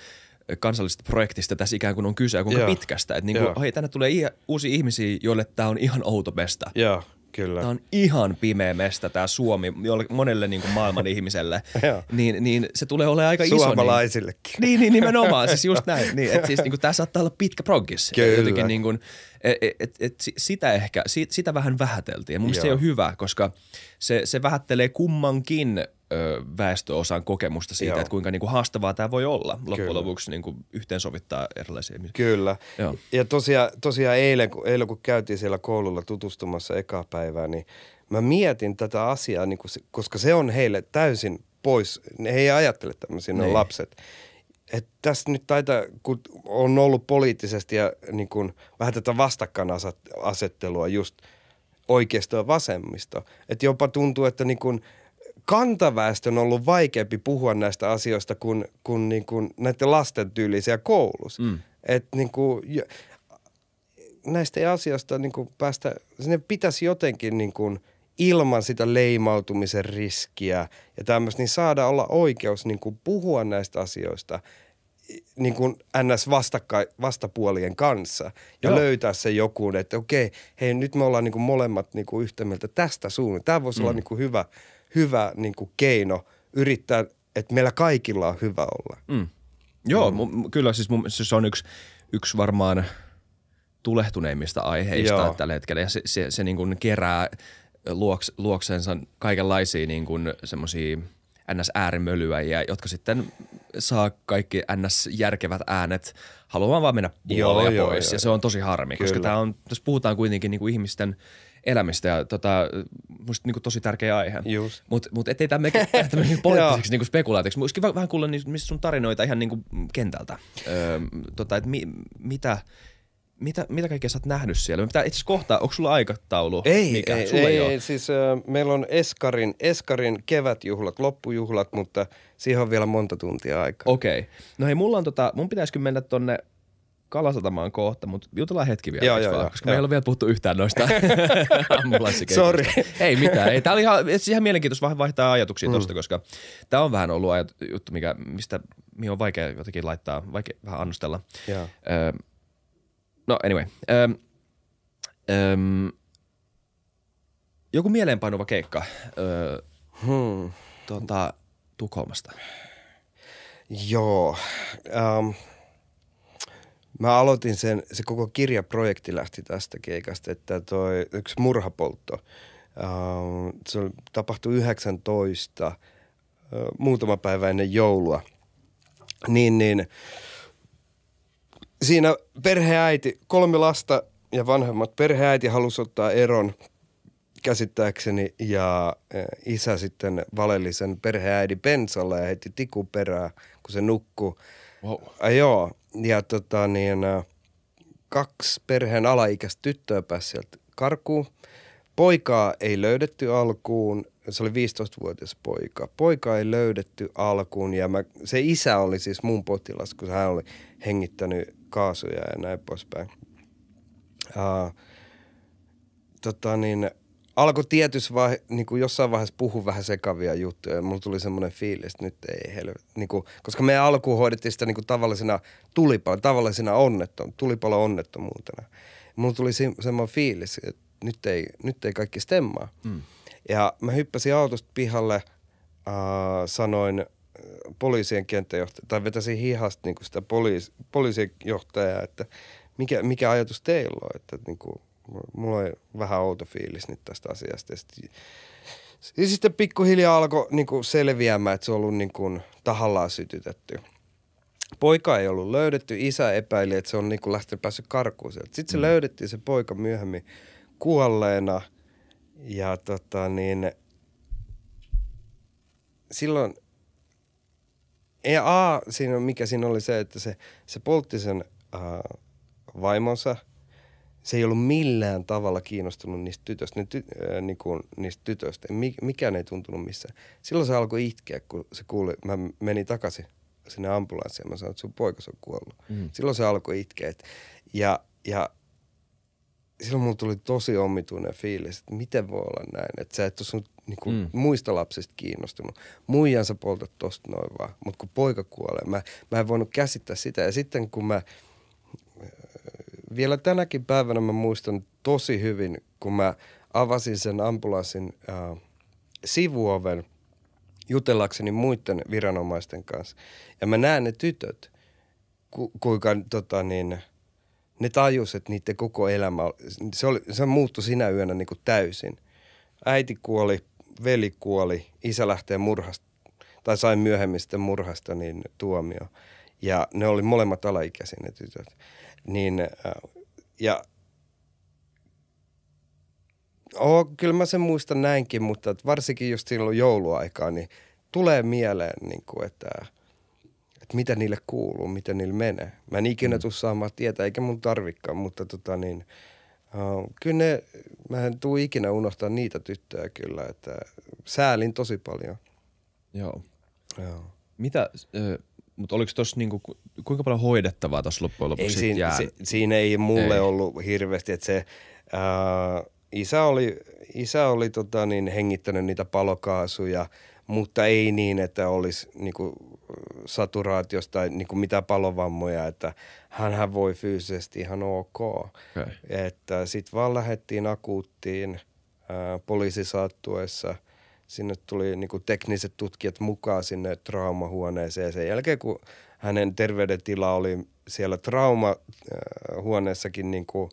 kansallisesta projektista tässä ikään kuin on kyse ja kuinka yeah. pitkästä. Että niinku, yeah. tänne tulee uusi ihmisiä, joille tämä on ihan outo pestä. Yeah. Kyllä. Tämä on ihan pimeä mestä tämä Suomi monelle niin kuin maailman ihmiselle. niin, niin se tulee olemaan aika iso. Niin- Suomalaisillekin. Niin, niin nimenomaan. siis just näin. Niin, et siis, niin kuin, tämä saattaa olla pitkä proggis. Kyllä. Jotenkin, niin kuin, et, et, et, sitä ehkä, sit, sitä vähän vähäteltiin. Mun se ei ole hyvä, koska se, se vähättelee kummankin – väestöosan kokemusta siitä, Joo. että kuinka niinku haastavaa tämä voi olla loppujen Kyllä. lopuksi niinku yhteensovittaa erilaisia ihmisiä. Kyllä. Joo. Ja tosiaan, tosiaan eilen, kun, eilen, kun käytiin siellä koululla tutustumassa ekaa päivää, niin mä mietin tätä asiaa, niin kun koska se on heille täysin pois. He ei ajattele tämmöisiä, ne niin. lapset. että tässä nyt taitaa, kun on ollut poliittisesti ja niin kun, vähän tätä vastakkainasettelua just – oikeisto ja vasemmisto. että jopa tuntuu, että niin kun kantaväestön on ollut vaikeampi puhua näistä asioista kuin, kuin, niin kuin näiden lasten tyylisiä koulussa. Mm. Et niin kuin, näistä asioista niin kuin päästä, sinne pitäisi jotenkin niin kuin ilman sitä leimautumisen riskiä ja tämmöistä, niin saada olla oikeus niin kuin puhua näistä asioista niin kuin ns. Vastakka- vastapuolien kanssa ja Joo. löytää se joku, että okei, hei nyt me ollaan niin kuin molemmat niin kuin yhtä mieltä tästä suunnasta. Tämä voisi mm. olla niin kuin hyvä – hyvä niin kuin keino yrittää, että meillä kaikilla on hyvä olla. Mm. Joo, mm. M- kyllä siis mun se on yksi, yksi varmaan tulehtuneimmista aiheista Joo. tällä hetkellä ja se, se, se niin kuin kerää luoks, luokseensa kaikenlaisia niin kuin semmosia ns. äärimölyäjiä, jotka sitten saa kaikki ns. järkevät äänet haluamaan vaan mennä puolella pois. Joo, ja joo. se on tosi harmi, Kyllä. koska tää on, tässä puhutaan kuitenkin niin kuin ihmisten – elämistä ja tota, musta niinku tosi tärkeä aihe. Just. Mut, mut ettei tämä niinku poliittiseksi niinku spekulaatiksi. Mä kiva vähän kuulla missä sun tarinoita ihan niinku kentältä. Öö, tota, et mi, mitä, mitä, mitä kaikkea sä oot nähnyt siellä? Me pitää itse kohtaa, onko sulla aikataulu? Ei, Mikä? ei, sulla ei, ei, ei, siis äh, meillä on Eskarin, Eskarin kevätjuhlat, loppujuhlat, mutta siihen on vielä monta tuntia aikaa. Okei. Okay. No hei, mulla on tota, mun pitäisikö mennä tonne Kalasatamaan kohta, mutta jutellaan hetki vielä. Joo, joo, vaan, joo, koska meillä on ei ole vielä puhuttu yhtään noista Sori. Ei mitään. Ei, tämä oli ihan, siis ihan mielenkiintoista vaihtaa ajatuksia mm. tuosta, koska tämä on vähän ollut ajat- juttu, mikä, mistä, mihin on vaikea jotenkin laittaa, vaikea vähän annostella. Öö, no anyway. Öö, öö, joku mieleenpainuva keikka öö, hmm. tuota, Tukholmasta. Joo. Um, Mä aloitin sen, se koko kirjaprojekti lähti tästä keikasta, että toi yksi murhapoltto. Uh, se tapahtui 19 uh, äh, muutama päivä ennen joulua. Niin, niin siinä perheäiti, kolme lasta ja vanhemmat perheäiti halusi ottaa eron käsittääkseni ja äh, isä sitten valellisen perheäidin pensalla ja heti tiku perää, kun se nukkuu. Wow. Äh, joo, ja tota niin, äh, kaksi perheen alaikäistä tyttöä pääsi sieltä karkuun. Poikaa ei löydetty alkuun, se oli 15-vuotias poika. Poika ei löydetty alkuun ja mä, se isä oli siis mun potilas, kun hän oli hengittänyt kaasuja ja näin poispäin. Uh, tota niin, alkoi tietyssä vaihe, niin kuin jossain vaiheessa puhua vähän sekavia juttuja. Ja mulla tuli semmoinen fiilis, että nyt ei helvetti. Niin kuin, koska me alkuun hoidettiin sitä niin kuin tavallisena tulipalo, tavallisena onnettom, tulipalo onnettomuutena. Mulla tuli se, semmoinen fiilis, että nyt ei, nyt ei kaikki stemmaa. Mm. Ja mä hyppäsin autosta pihalle, äh, sanoin äh, poliisien kenttäjohtaja, tai vetäisin hihasta niin kuin sitä poliis, poliisien johtajaa, että mikä, mikä ajatus teillä on, että niin kuin, mulla oli vähän outo fiilis nyt tästä asiasta. Ja sitten, ja sitten pikkuhiljaa alkoi niin selviämään, että se on ollut niin kuin tahallaan sytytetty. Poika ei ollut löydetty, isä epäili, että se on niin kuin lähtenyt päässyt karkuun sieltä. Sitten se mm. löydettiin se poika myöhemmin kuolleena ja tota niin, silloin ja A, siinä, mikä siinä oli se, että se, se poltti sen äh, vaimonsa – se ei ollut millään tavalla kiinnostunut niistä tytöistä, ty, äh, niin kuin, niistä tytöistä. Mik, mikään ei tuntunut missään. Silloin se alkoi itkeä, kun se kuuli, mä menin takaisin sinne ambulanssiin ja mä sanoin, että sun poikasi on kuollut. Mm. Silloin se alkoi itkeä. Et, ja, ja silloin mulla tuli tosi omituinen fiilis, että miten voi olla näin, että sä et ole sun niinku, mm. muista lapsista kiinnostunut. Muijan sä poltat tosta noin vaan, mutta kun poika kuolee, mä, mä en voinut käsittää sitä. Ja sitten kun mä vielä tänäkin päivänä mä muistan tosi hyvin, kun mä avasin sen ambulanssin äh, sivuoven jutellakseni muiden viranomaisten kanssa. Ja mä näen ne tytöt, ku, kuinka tota niin, ne tajusivat, että niiden koko elämä, se, oli, se muuttui sinä yönä niin kuin täysin. Äiti kuoli, veli kuoli, isä lähtee murhasta, tai sai myöhemmin sitten murhasta niin tuomio. Ja ne oli molemmat alaikäisiä ne tytöt niin äh, ja oh, kyllä mä sen muistan näinkin, mutta varsinkin just silloin jouluaikaa, niin tulee mieleen, niin kuin, että, että mitä niille kuuluu, miten niille menee. Mä en ikinä mm. tule saamaan tietää, eikä mun tarvikkaan, mutta tota niin, oh, kyllä ne, mä en tuu ikinä unohtaa niitä tyttöjä kyllä, että säälin tosi paljon. Joo. Joo. Mitä, ö, mutta oliko tuossa niinku, kuinka paljon hoidettavaa tuossa loppujen lopuksi ei, siinä, jää? siinä ei mulle ei. ollut hirveästi, että se ää, äh, isä oli, isä oli tota, niin, hengittänyt niitä palokaasuja, mutta ei niin, että olisi niinku, äh, saturaatiosta tai niinku, mitä palovammoja, että hän voi fyysisesti ihan ok. Okay. Että vaan lähettiin akuuttiin ää, äh, saattuessa – sinne tuli niin kuin tekniset tutkijat mukaan sinne traumahuoneeseen. Sen jälkeen, kun hänen terveydentila oli siellä traumahuoneessakin äh, niin kuin,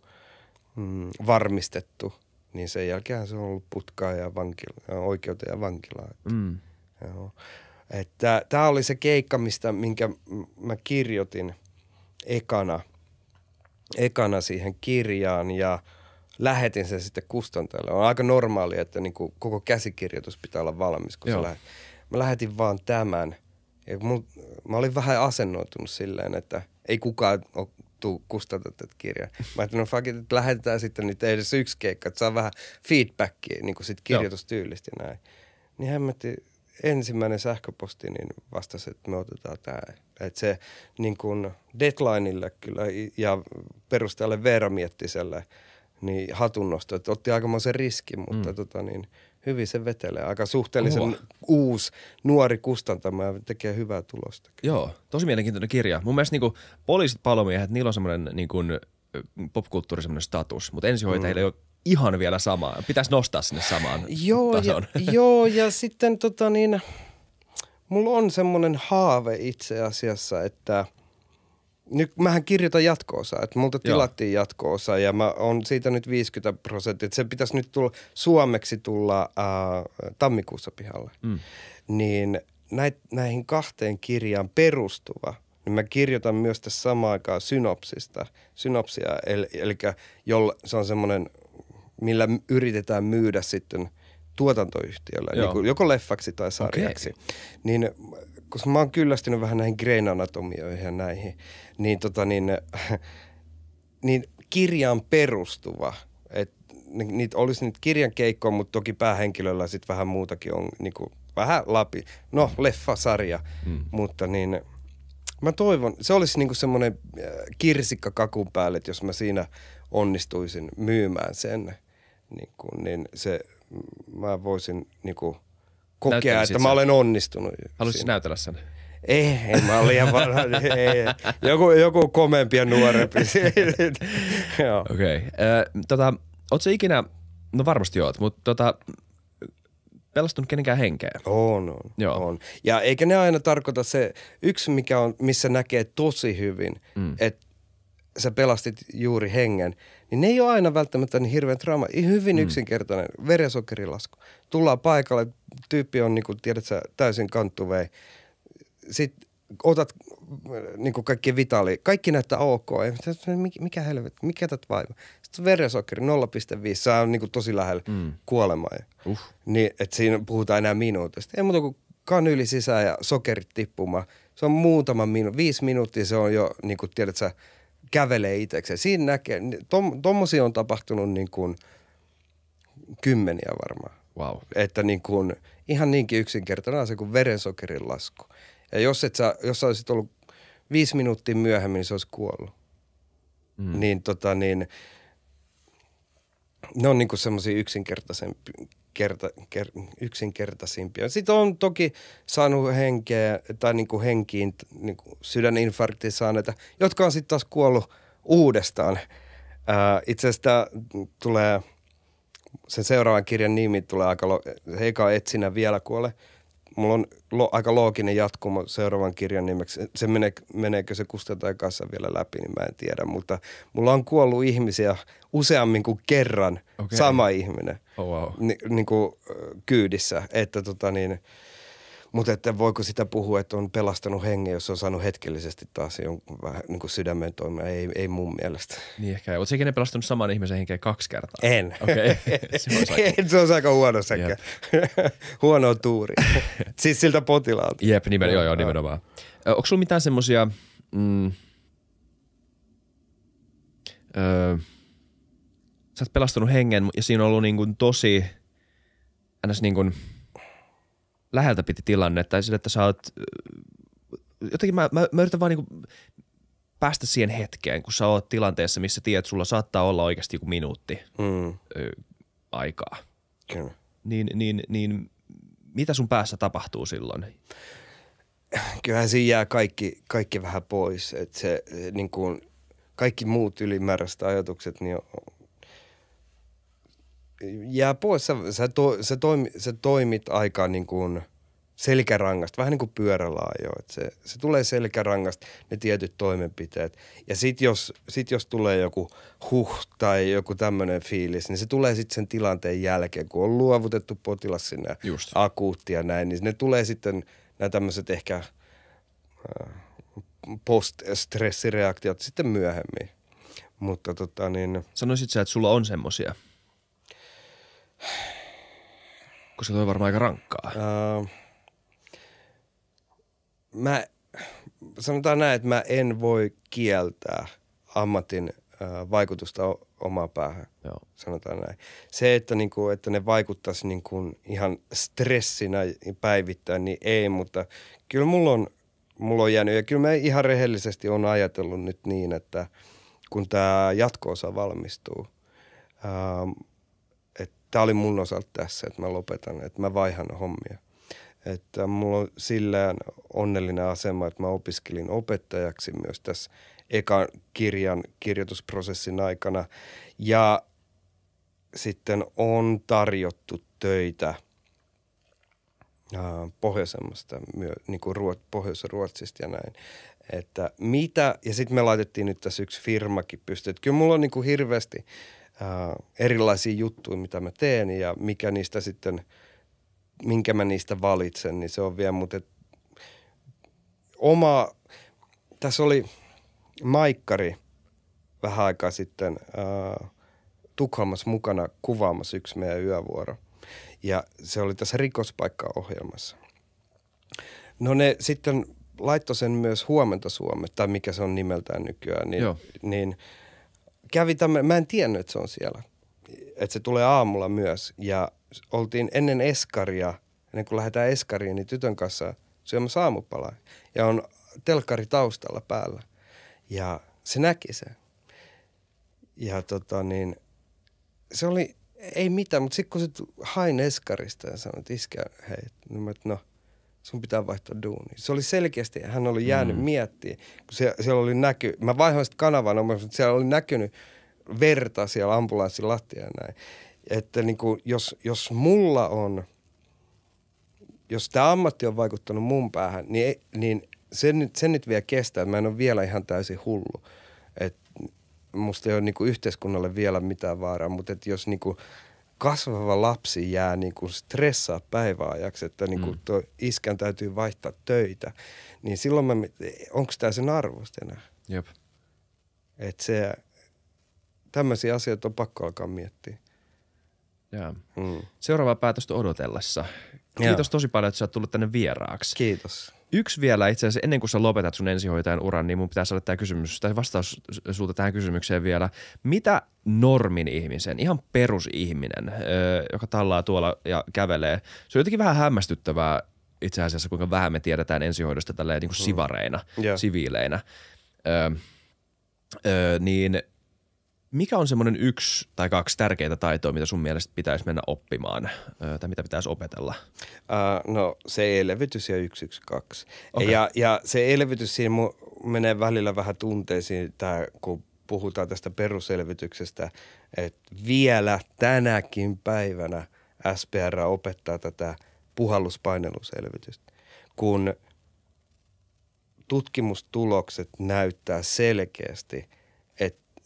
mm, varmistettu, niin sen jälkeen se on ollut putkaa ja vankila, äh, oikeuteen ja vankilaan. Mm. Joo. Että tämä oli se keikka, mistä, minkä mä kirjoitin ekana, ekana siihen kirjaan ja – lähetin sen sitten kustantajalle. On aika normaali, että niin kuin koko käsikirjoitus pitää olla valmis, kun se Mä lähetin vaan tämän. Ja mun, mä olin vähän asennoitunut silleen, että ei kukaan ole tuu kustantaa tätä kirjaa. Mä ajattelin, no fuck it, että lähetetään sitten nyt edes yksi keikka, että saa vähän feedbackia niin kuin sit kirjoitustyylistä näin. Niin hemmetti, ensimmäinen sähköposti niin vastasi, että me otetaan tämä. Että se niin kuin deadlineille kyllä ja perustajalle Veera miettiselle – niin hatunnosto, että otti aikamoisen riskin, mutta mm. tota niin, hyvin se vetelee. Aika suhteellisen Uhua. uusi, nuori kustantama ja tekee hyvää tulosta. Joo, tosi mielenkiintoinen kirja. Mun mielestä niin poliisit, palomiehet, niillä on semmoinen niin popkulttuuri semmoinen status, mutta ensihoitajille mm. ei ole ihan vielä samaa. Pitäisi nostaa sinne samaan joo, tasoon. Ja, joo, ja sitten tota niin, mulla on semmoinen haave itse asiassa, että – nyt mähän kirjoitan jatkoosa, että multa tilattiin jatkoosa ja mä on siitä nyt 50 prosenttia. Se pitäisi nyt tulla, suomeksi tulla äh, tammikuussa pihalle. Mm. Niin näit, näihin kahteen kirjaan perustuva, niin mä kirjoitan myös tässä samaan aikaan synopsista. Synopsia, eli, eli jolla, se on semmoinen, millä yritetään myydä sitten – tuotantoyhtiöllä, niin kuin joko leffaksi tai sarjaksi. Okay. Niin koska mä oon kyllästynyt vähän näihin Grain anatomioihin ja näihin, niin, tota, niin, niin kirjaan perustuva, että niitä olisi nyt kirjan keikkoa, mutta toki päähenkilöllä sitten vähän muutakin on niin kuin, vähän lapi. No, leffasarja, mm. mutta niin mä toivon, se olisi niin semmoinen äh, kirsikka kakun päälle, että jos mä siinä onnistuisin myymään sen, niin, kuin, niin se – mä voisin niinku kokea, Näytän että mä sen. olen onnistunut. Haluaisitko näytellä sen? Ei, en mä olen liian vanha. ei, ei. Joku, joku komempi ja nuorempi. Okei. Okay. Tota, ikinä, no varmasti oot, mutta tota, pelastunut kenenkään henkeä. On, on, Joo. on. Ja eikä ne aina tarkoita se, yksi mikä on, missä näkee tosi hyvin, mm. että sä pelastit juuri hengen, niin ne ei ole aina välttämättä niin hirveän trauma. Hyvin mm. yksinkertainen verensokerilasku. Tullaan paikalle, tyyppi on niin kuin, tiedät sä, täysin kanttuvei. Sitten otat niin kuin kaikki vitali kaikki näyttää ok. Mikä helvetti, mikä tätä vaivaa? Sitten verensokeri 0,5, se on niin kuin tosi lähellä mm. kuolemaa. Uh. Niin, että siinä puhutaan enää minuutista. Ei muuta kuin kanyli sisään ja sokerit tippumaan. Se on muutama minuutti, viisi minuuttia se on jo, niin kuin tiedät sä, kävelee itsekseen. Siinä näkee, niin tom, on tapahtunut niin kuin kymmeniä varmaan. Wow. Että niin kuin, ihan niinkin yksinkertainen asia kuin verensokerin lasku. Ja jos, et sä, jos sä olisit ollut viisi minuuttia myöhemmin, niin se olisi kuollut. Mm. Niin tota niin, ne on niinku semmoisia yksinkertaisempi, kerta, ker, yksinkertaisimpia. Sitten on toki saanut henkeä tai niinku henkiin niinku sydäninfarktin saaneita, jotka on sitten taas kuollut uudestaan. itse asiassa tulee, sen seuraavan kirjan nimi tulee aika, lo- eikä etsinä vielä kuole – mulla on lo, aika looginen jatkumo seuraavan kirjan nimeksi. Se mene, meneekö se kustantajan kanssa vielä läpi, niin mä en tiedä. Mutta mulla on kuollut ihmisiä useammin kuin kerran okay. sama ihminen oh, wow. ni, niin kuin, kyydissä. Että tota niin – mutta että voiko sitä puhua, että on pelastanut hengen, jos on saanut hetkellisesti taas jonkun vähän niin kuin sydämen toimia? Ei, ei mun mielestä. Niin ehkä. Oletko ikinä pelastanut saman ihmisen henkeä kaksi kertaa? En. Okei. Okay. se, on se on aika huono sekä. huono tuuri. siis siltä potilaalta. Jep, nimen, joo, joo, nimenomaan. Onko sulla mitään semmosia... Mm, öö, sä oot pelastanut hengen ja siinä on ollut niin kuin tosi... Ns. Niin kuin, läheltä piti tilanne, tai sille, että sä oot, jotenkin mä, mä, mä yritän vaan niin päästä siihen hetkeen, kun sä oot tilanteessa, missä tiedät, sulla saattaa olla oikeasti joku minuutti mm. ö, aikaa. Kyllä. Niin, niin, niin mitä sun päässä tapahtuu silloin? Kyllähän siinä jää kaikki, kaikki vähän pois. että se, niin kuin kaikki muut ylimääräiset ajatukset niin on, jää pois. Sä, sä, to, sä, toimi, sä toimit aika niin kuin selkärangasta, vähän niin kuin pyörällä ajoit. Se, se tulee selkärangasta, ne tietyt toimenpiteet. Ja sit jos, sit jos tulee joku huh tai joku tämmöinen fiilis, niin se tulee sitten sen tilanteen jälkeen, kun on luovutettu potilas sinne Just. akuutti ja näin, niin ne tulee sitten nämä tämmöiset ehkä äh, post-stressireaktiot sitten myöhemmin. Mutta tota niin... Sanoisit sä, että sulla on semmosia? Koska toi on varmaan aika rankkaa. Uh, mä, sanotaan näin, että mä en voi kieltää ammatin uh, vaikutusta o- omaan päähän. Joo. Sanotaan näin. Se, että, niinku, että ne vaikuttaisi niinku ihan stressinä päivittäin, niin ei, mutta kyllä mulla on, mulla on jäänyt. Ja kyllä mä ihan rehellisesti on ajatellut nyt niin, että kun tämä jatko-osa valmistuu – tämä oli mun osalta tässä, että mä lopetan, että mä vaihan hommia. Että mulla on sillään onnellinen asema, että mä opiskelin opettajaksi myös tässä ekan kirjan kirjoitusprosessin aikana. Ja sitten on tarjottu töitä pohjoisemmasta, niin kuin Ruot, Pohjois-Ruotsista ja näin. Että mitä, ja sitten me laitettiin nyt tässä yksi firmakin pystyyn. Kyllä mulla on niin kuin hirveästi – ää, äh, erilaisia juttuja, mitä mä teen ja mikä niistä sitten, minkä mä niistä valitsen, niin se on vielä, mutta et, oma, tässä oli Maikkari vähän aikaa sitten äh, Tukholmassa mukana kuvaamassa yksi meidän yövuoro. Ja se oli tässä rikospaikkaohjelmassa. No ne sitten laittoi sen myös Huomenta Suomessa, tai mikä se on nimeltään nykyään, niin, Joo. niin – kävi tämmöinen, mä en tiennyt, että se on siellä. Että se tulee aamulla myös. Ja oltiin ennen eskaria, ennen kuin lähdetään eskariin, niin tytön kanssa syömässä aamupalaa. Ja on telkkari taustalla päällä. Ja se näki sen. Ja tota niin, se oli, ei mitään, mutta sitten kun se hain eskarista ja sanoi, että iskä, hei, niin mä, no – sun pitää vaihtaa duuni. Se oli selkeästi, hän oli jäänyt mm. miettiä, kun se, siellä oli näky, mä vaihoin sitten kanavan, mutta siellä oli näkynyt verta siellä ambulanssin lattia ja näin. Että niin kuin, jos, jos mulla on, jos tämä ammatti on vaikuttanut mun päähän, niin, niin se nyt, sen nyt vielä kestää. Mä en ole vielä ihan täysin hullu. Et musta ei ole niin kuin yhteiskunnalle vielä mitään vaaraa, mutta että jos niin kuin, kasvava lapsi jää niin kuin stressaa päiväajaksi, että niin kuin mm. tuo iskän täytyy vaihtaa töitä, niin silloin mä, onko tämä sen arvosta enää? Jep. Että se, tämmöisiä asioita on pakko alkaa miettiä. Yeah. Mm. Seuraava päätöstä odotellessa. Kiitos yeah. tosi paljon, että sä oot tullut tänne vieraaksi. Kiitos. Yksi vielä itse asiassa, ennen kuin sä lopetat sun ensihoitajan uran, niin mun pitää saada tämä kysymys, tai vastaus sulta tähän kysymykseen vielä. Mitä normin ihmisen, ihan perusihminen, joka tallaa tuolla ja kävelee, se on jotenkin vähän hämmästyttävää itse asiassa, kuinka vähän me tiedetään ensihoidosta tälleen niin kuin mm. sivareina, mm. yeah. siviileinä. Ö, ö, niin – mikä on semmoinen yksi tai kaksi tärkeitä taitoa, mitä sun mielestä pitäisi mennä oppimaan tai mitä pitäisi opetella? Uh, no se elvytys ja 112. Okay. Ja, ja se elvytys siinä menee välillä vähän tunteisiin, tää, kun puhutaan tästä peruselvytyksestä, että vielä tänäkin päivänä SPR opettaa tätä puhalluspaineluselvytystä, kun tutkimustulokset näyttää selkeästi –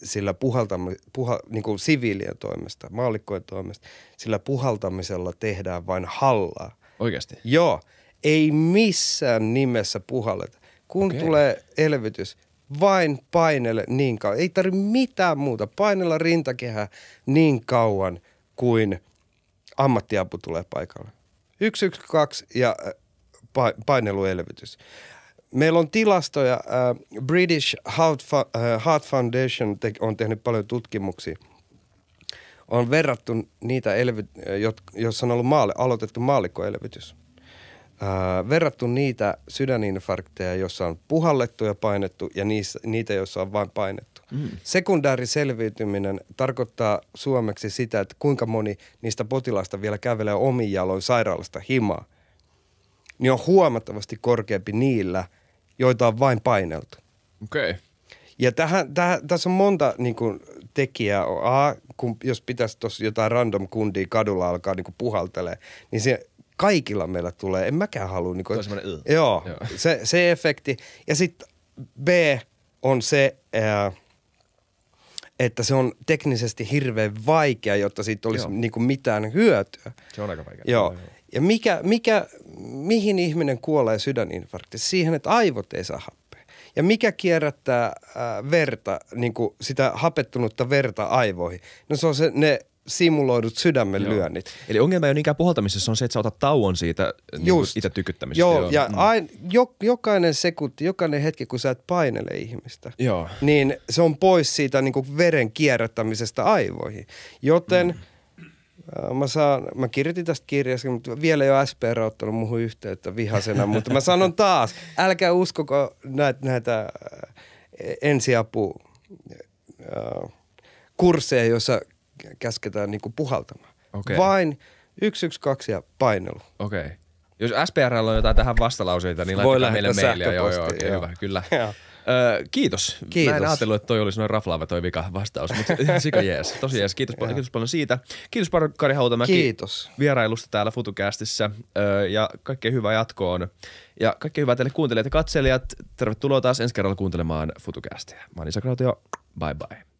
sillä puhaltamme, puha, niin kuin siviilien toimesta, maallikkojen toimesta, sillä puhaltamisella tehdään vain hallaa. Oikeasti? Joo. Ei missään nimessä puhalleta. Kun okay. tulee elvytys, vain painele niin kauan. Ei tarvitse mitään muuta. Painella rintakehää niin kauan kuin ammattiapu tulee paikalle. 112 ja äh, painelu elvytys. Meillä on tilastoja, äh, British Heart, äh, Foundation on tehnyt paljon tutkimuksia. On verrattu niitä, elvy- äh, joissa on ollut maali- aloitettu maallikkoelvytys. verrattu niitä sydäninfarkteja, joissa on puhallettu ja painettu, ja niissä, niitä, joissa on vain painettu. Mm. selviytyminen tarkoittaa suomeksi sitä, että kuinka moni niistä potilaista vielä kävelee omiin jaloin sairaalasta himaa. Niin on huomattavasti korkeampi niillä – joita on vain paineltu. Okei. Okay. Ja tähän, tähän, tässä on monta niin kuin, tekijää. A, kun, jos pitäisi tuossa jotain random kundia kadulla alkaa niin puhaltelee, niin se kaikilla meillä tulee. En mäkään halua. Niin kuin, että, joo, joo. Se, se efekti. Ja sitten B on se... Ää, että se on teknisesti hirveän vaikea, jotta siitä olisi niin kuin, mitään hyötyä. Se on aika vaikea. Joo. Ja mikä, mikä, mihin ihminen kuolee sydäninfarkti? Siihen, että aivot ei saa happea. Ja mikä kierrättää äh, verta, niin kuin sitä hapettunutta verta aivoihin? No se on se, ne simuloidut sydämen Joo. lyönnit. Eli ongelma ei ole niinkään puhaltamisessa, on se, että sä otat tauon siitä äh, niin itse tykyttämisestä. Joo, Joo. ja mm. aina, jo, jokainen sekunti, jokainen hetki, kun sä et painele ihmistä, Joo. niin se on pois siitä niin kuin veren kierrättämisestä aivoihin. Joten mm Mä, saan, mä kirjoitin tästä kirjasta, mutta vielä ei ole SPR ottanut muuhun yhteyttä vihasena, mutta mä sanon taas, älkää uskoko näitä, näitä ensiapu kursseja, joissa käsketään niinku puhaltamaan. Okay. Vain 112 ja painelu. Okei. Okay. Jos SPR on jotain tähän vastalauseita, niin laittakaa meille mailia. Joo, joo, okay, joo. hyvä, kyllä. Joo. Öö, kiitos. kiitos. Mä en ajatellut, että toi olisi noin raflaava toi vika vastaus, mutta sika jees. Tosi jees. Kiitos, pal- kiitos paljon siitä. Kiitos paljon Kari Hautamäki kiitos. vierailusta täällä FutuCastissa öö, ja kaikkea hyvää jatkoon. Ja kaikkea hyvää teille kuuntelijat ja katselijat. Tervetuloa taas ensi kerralla kuuntelemaan FutuCastia. Mä oon Isa Bye bye.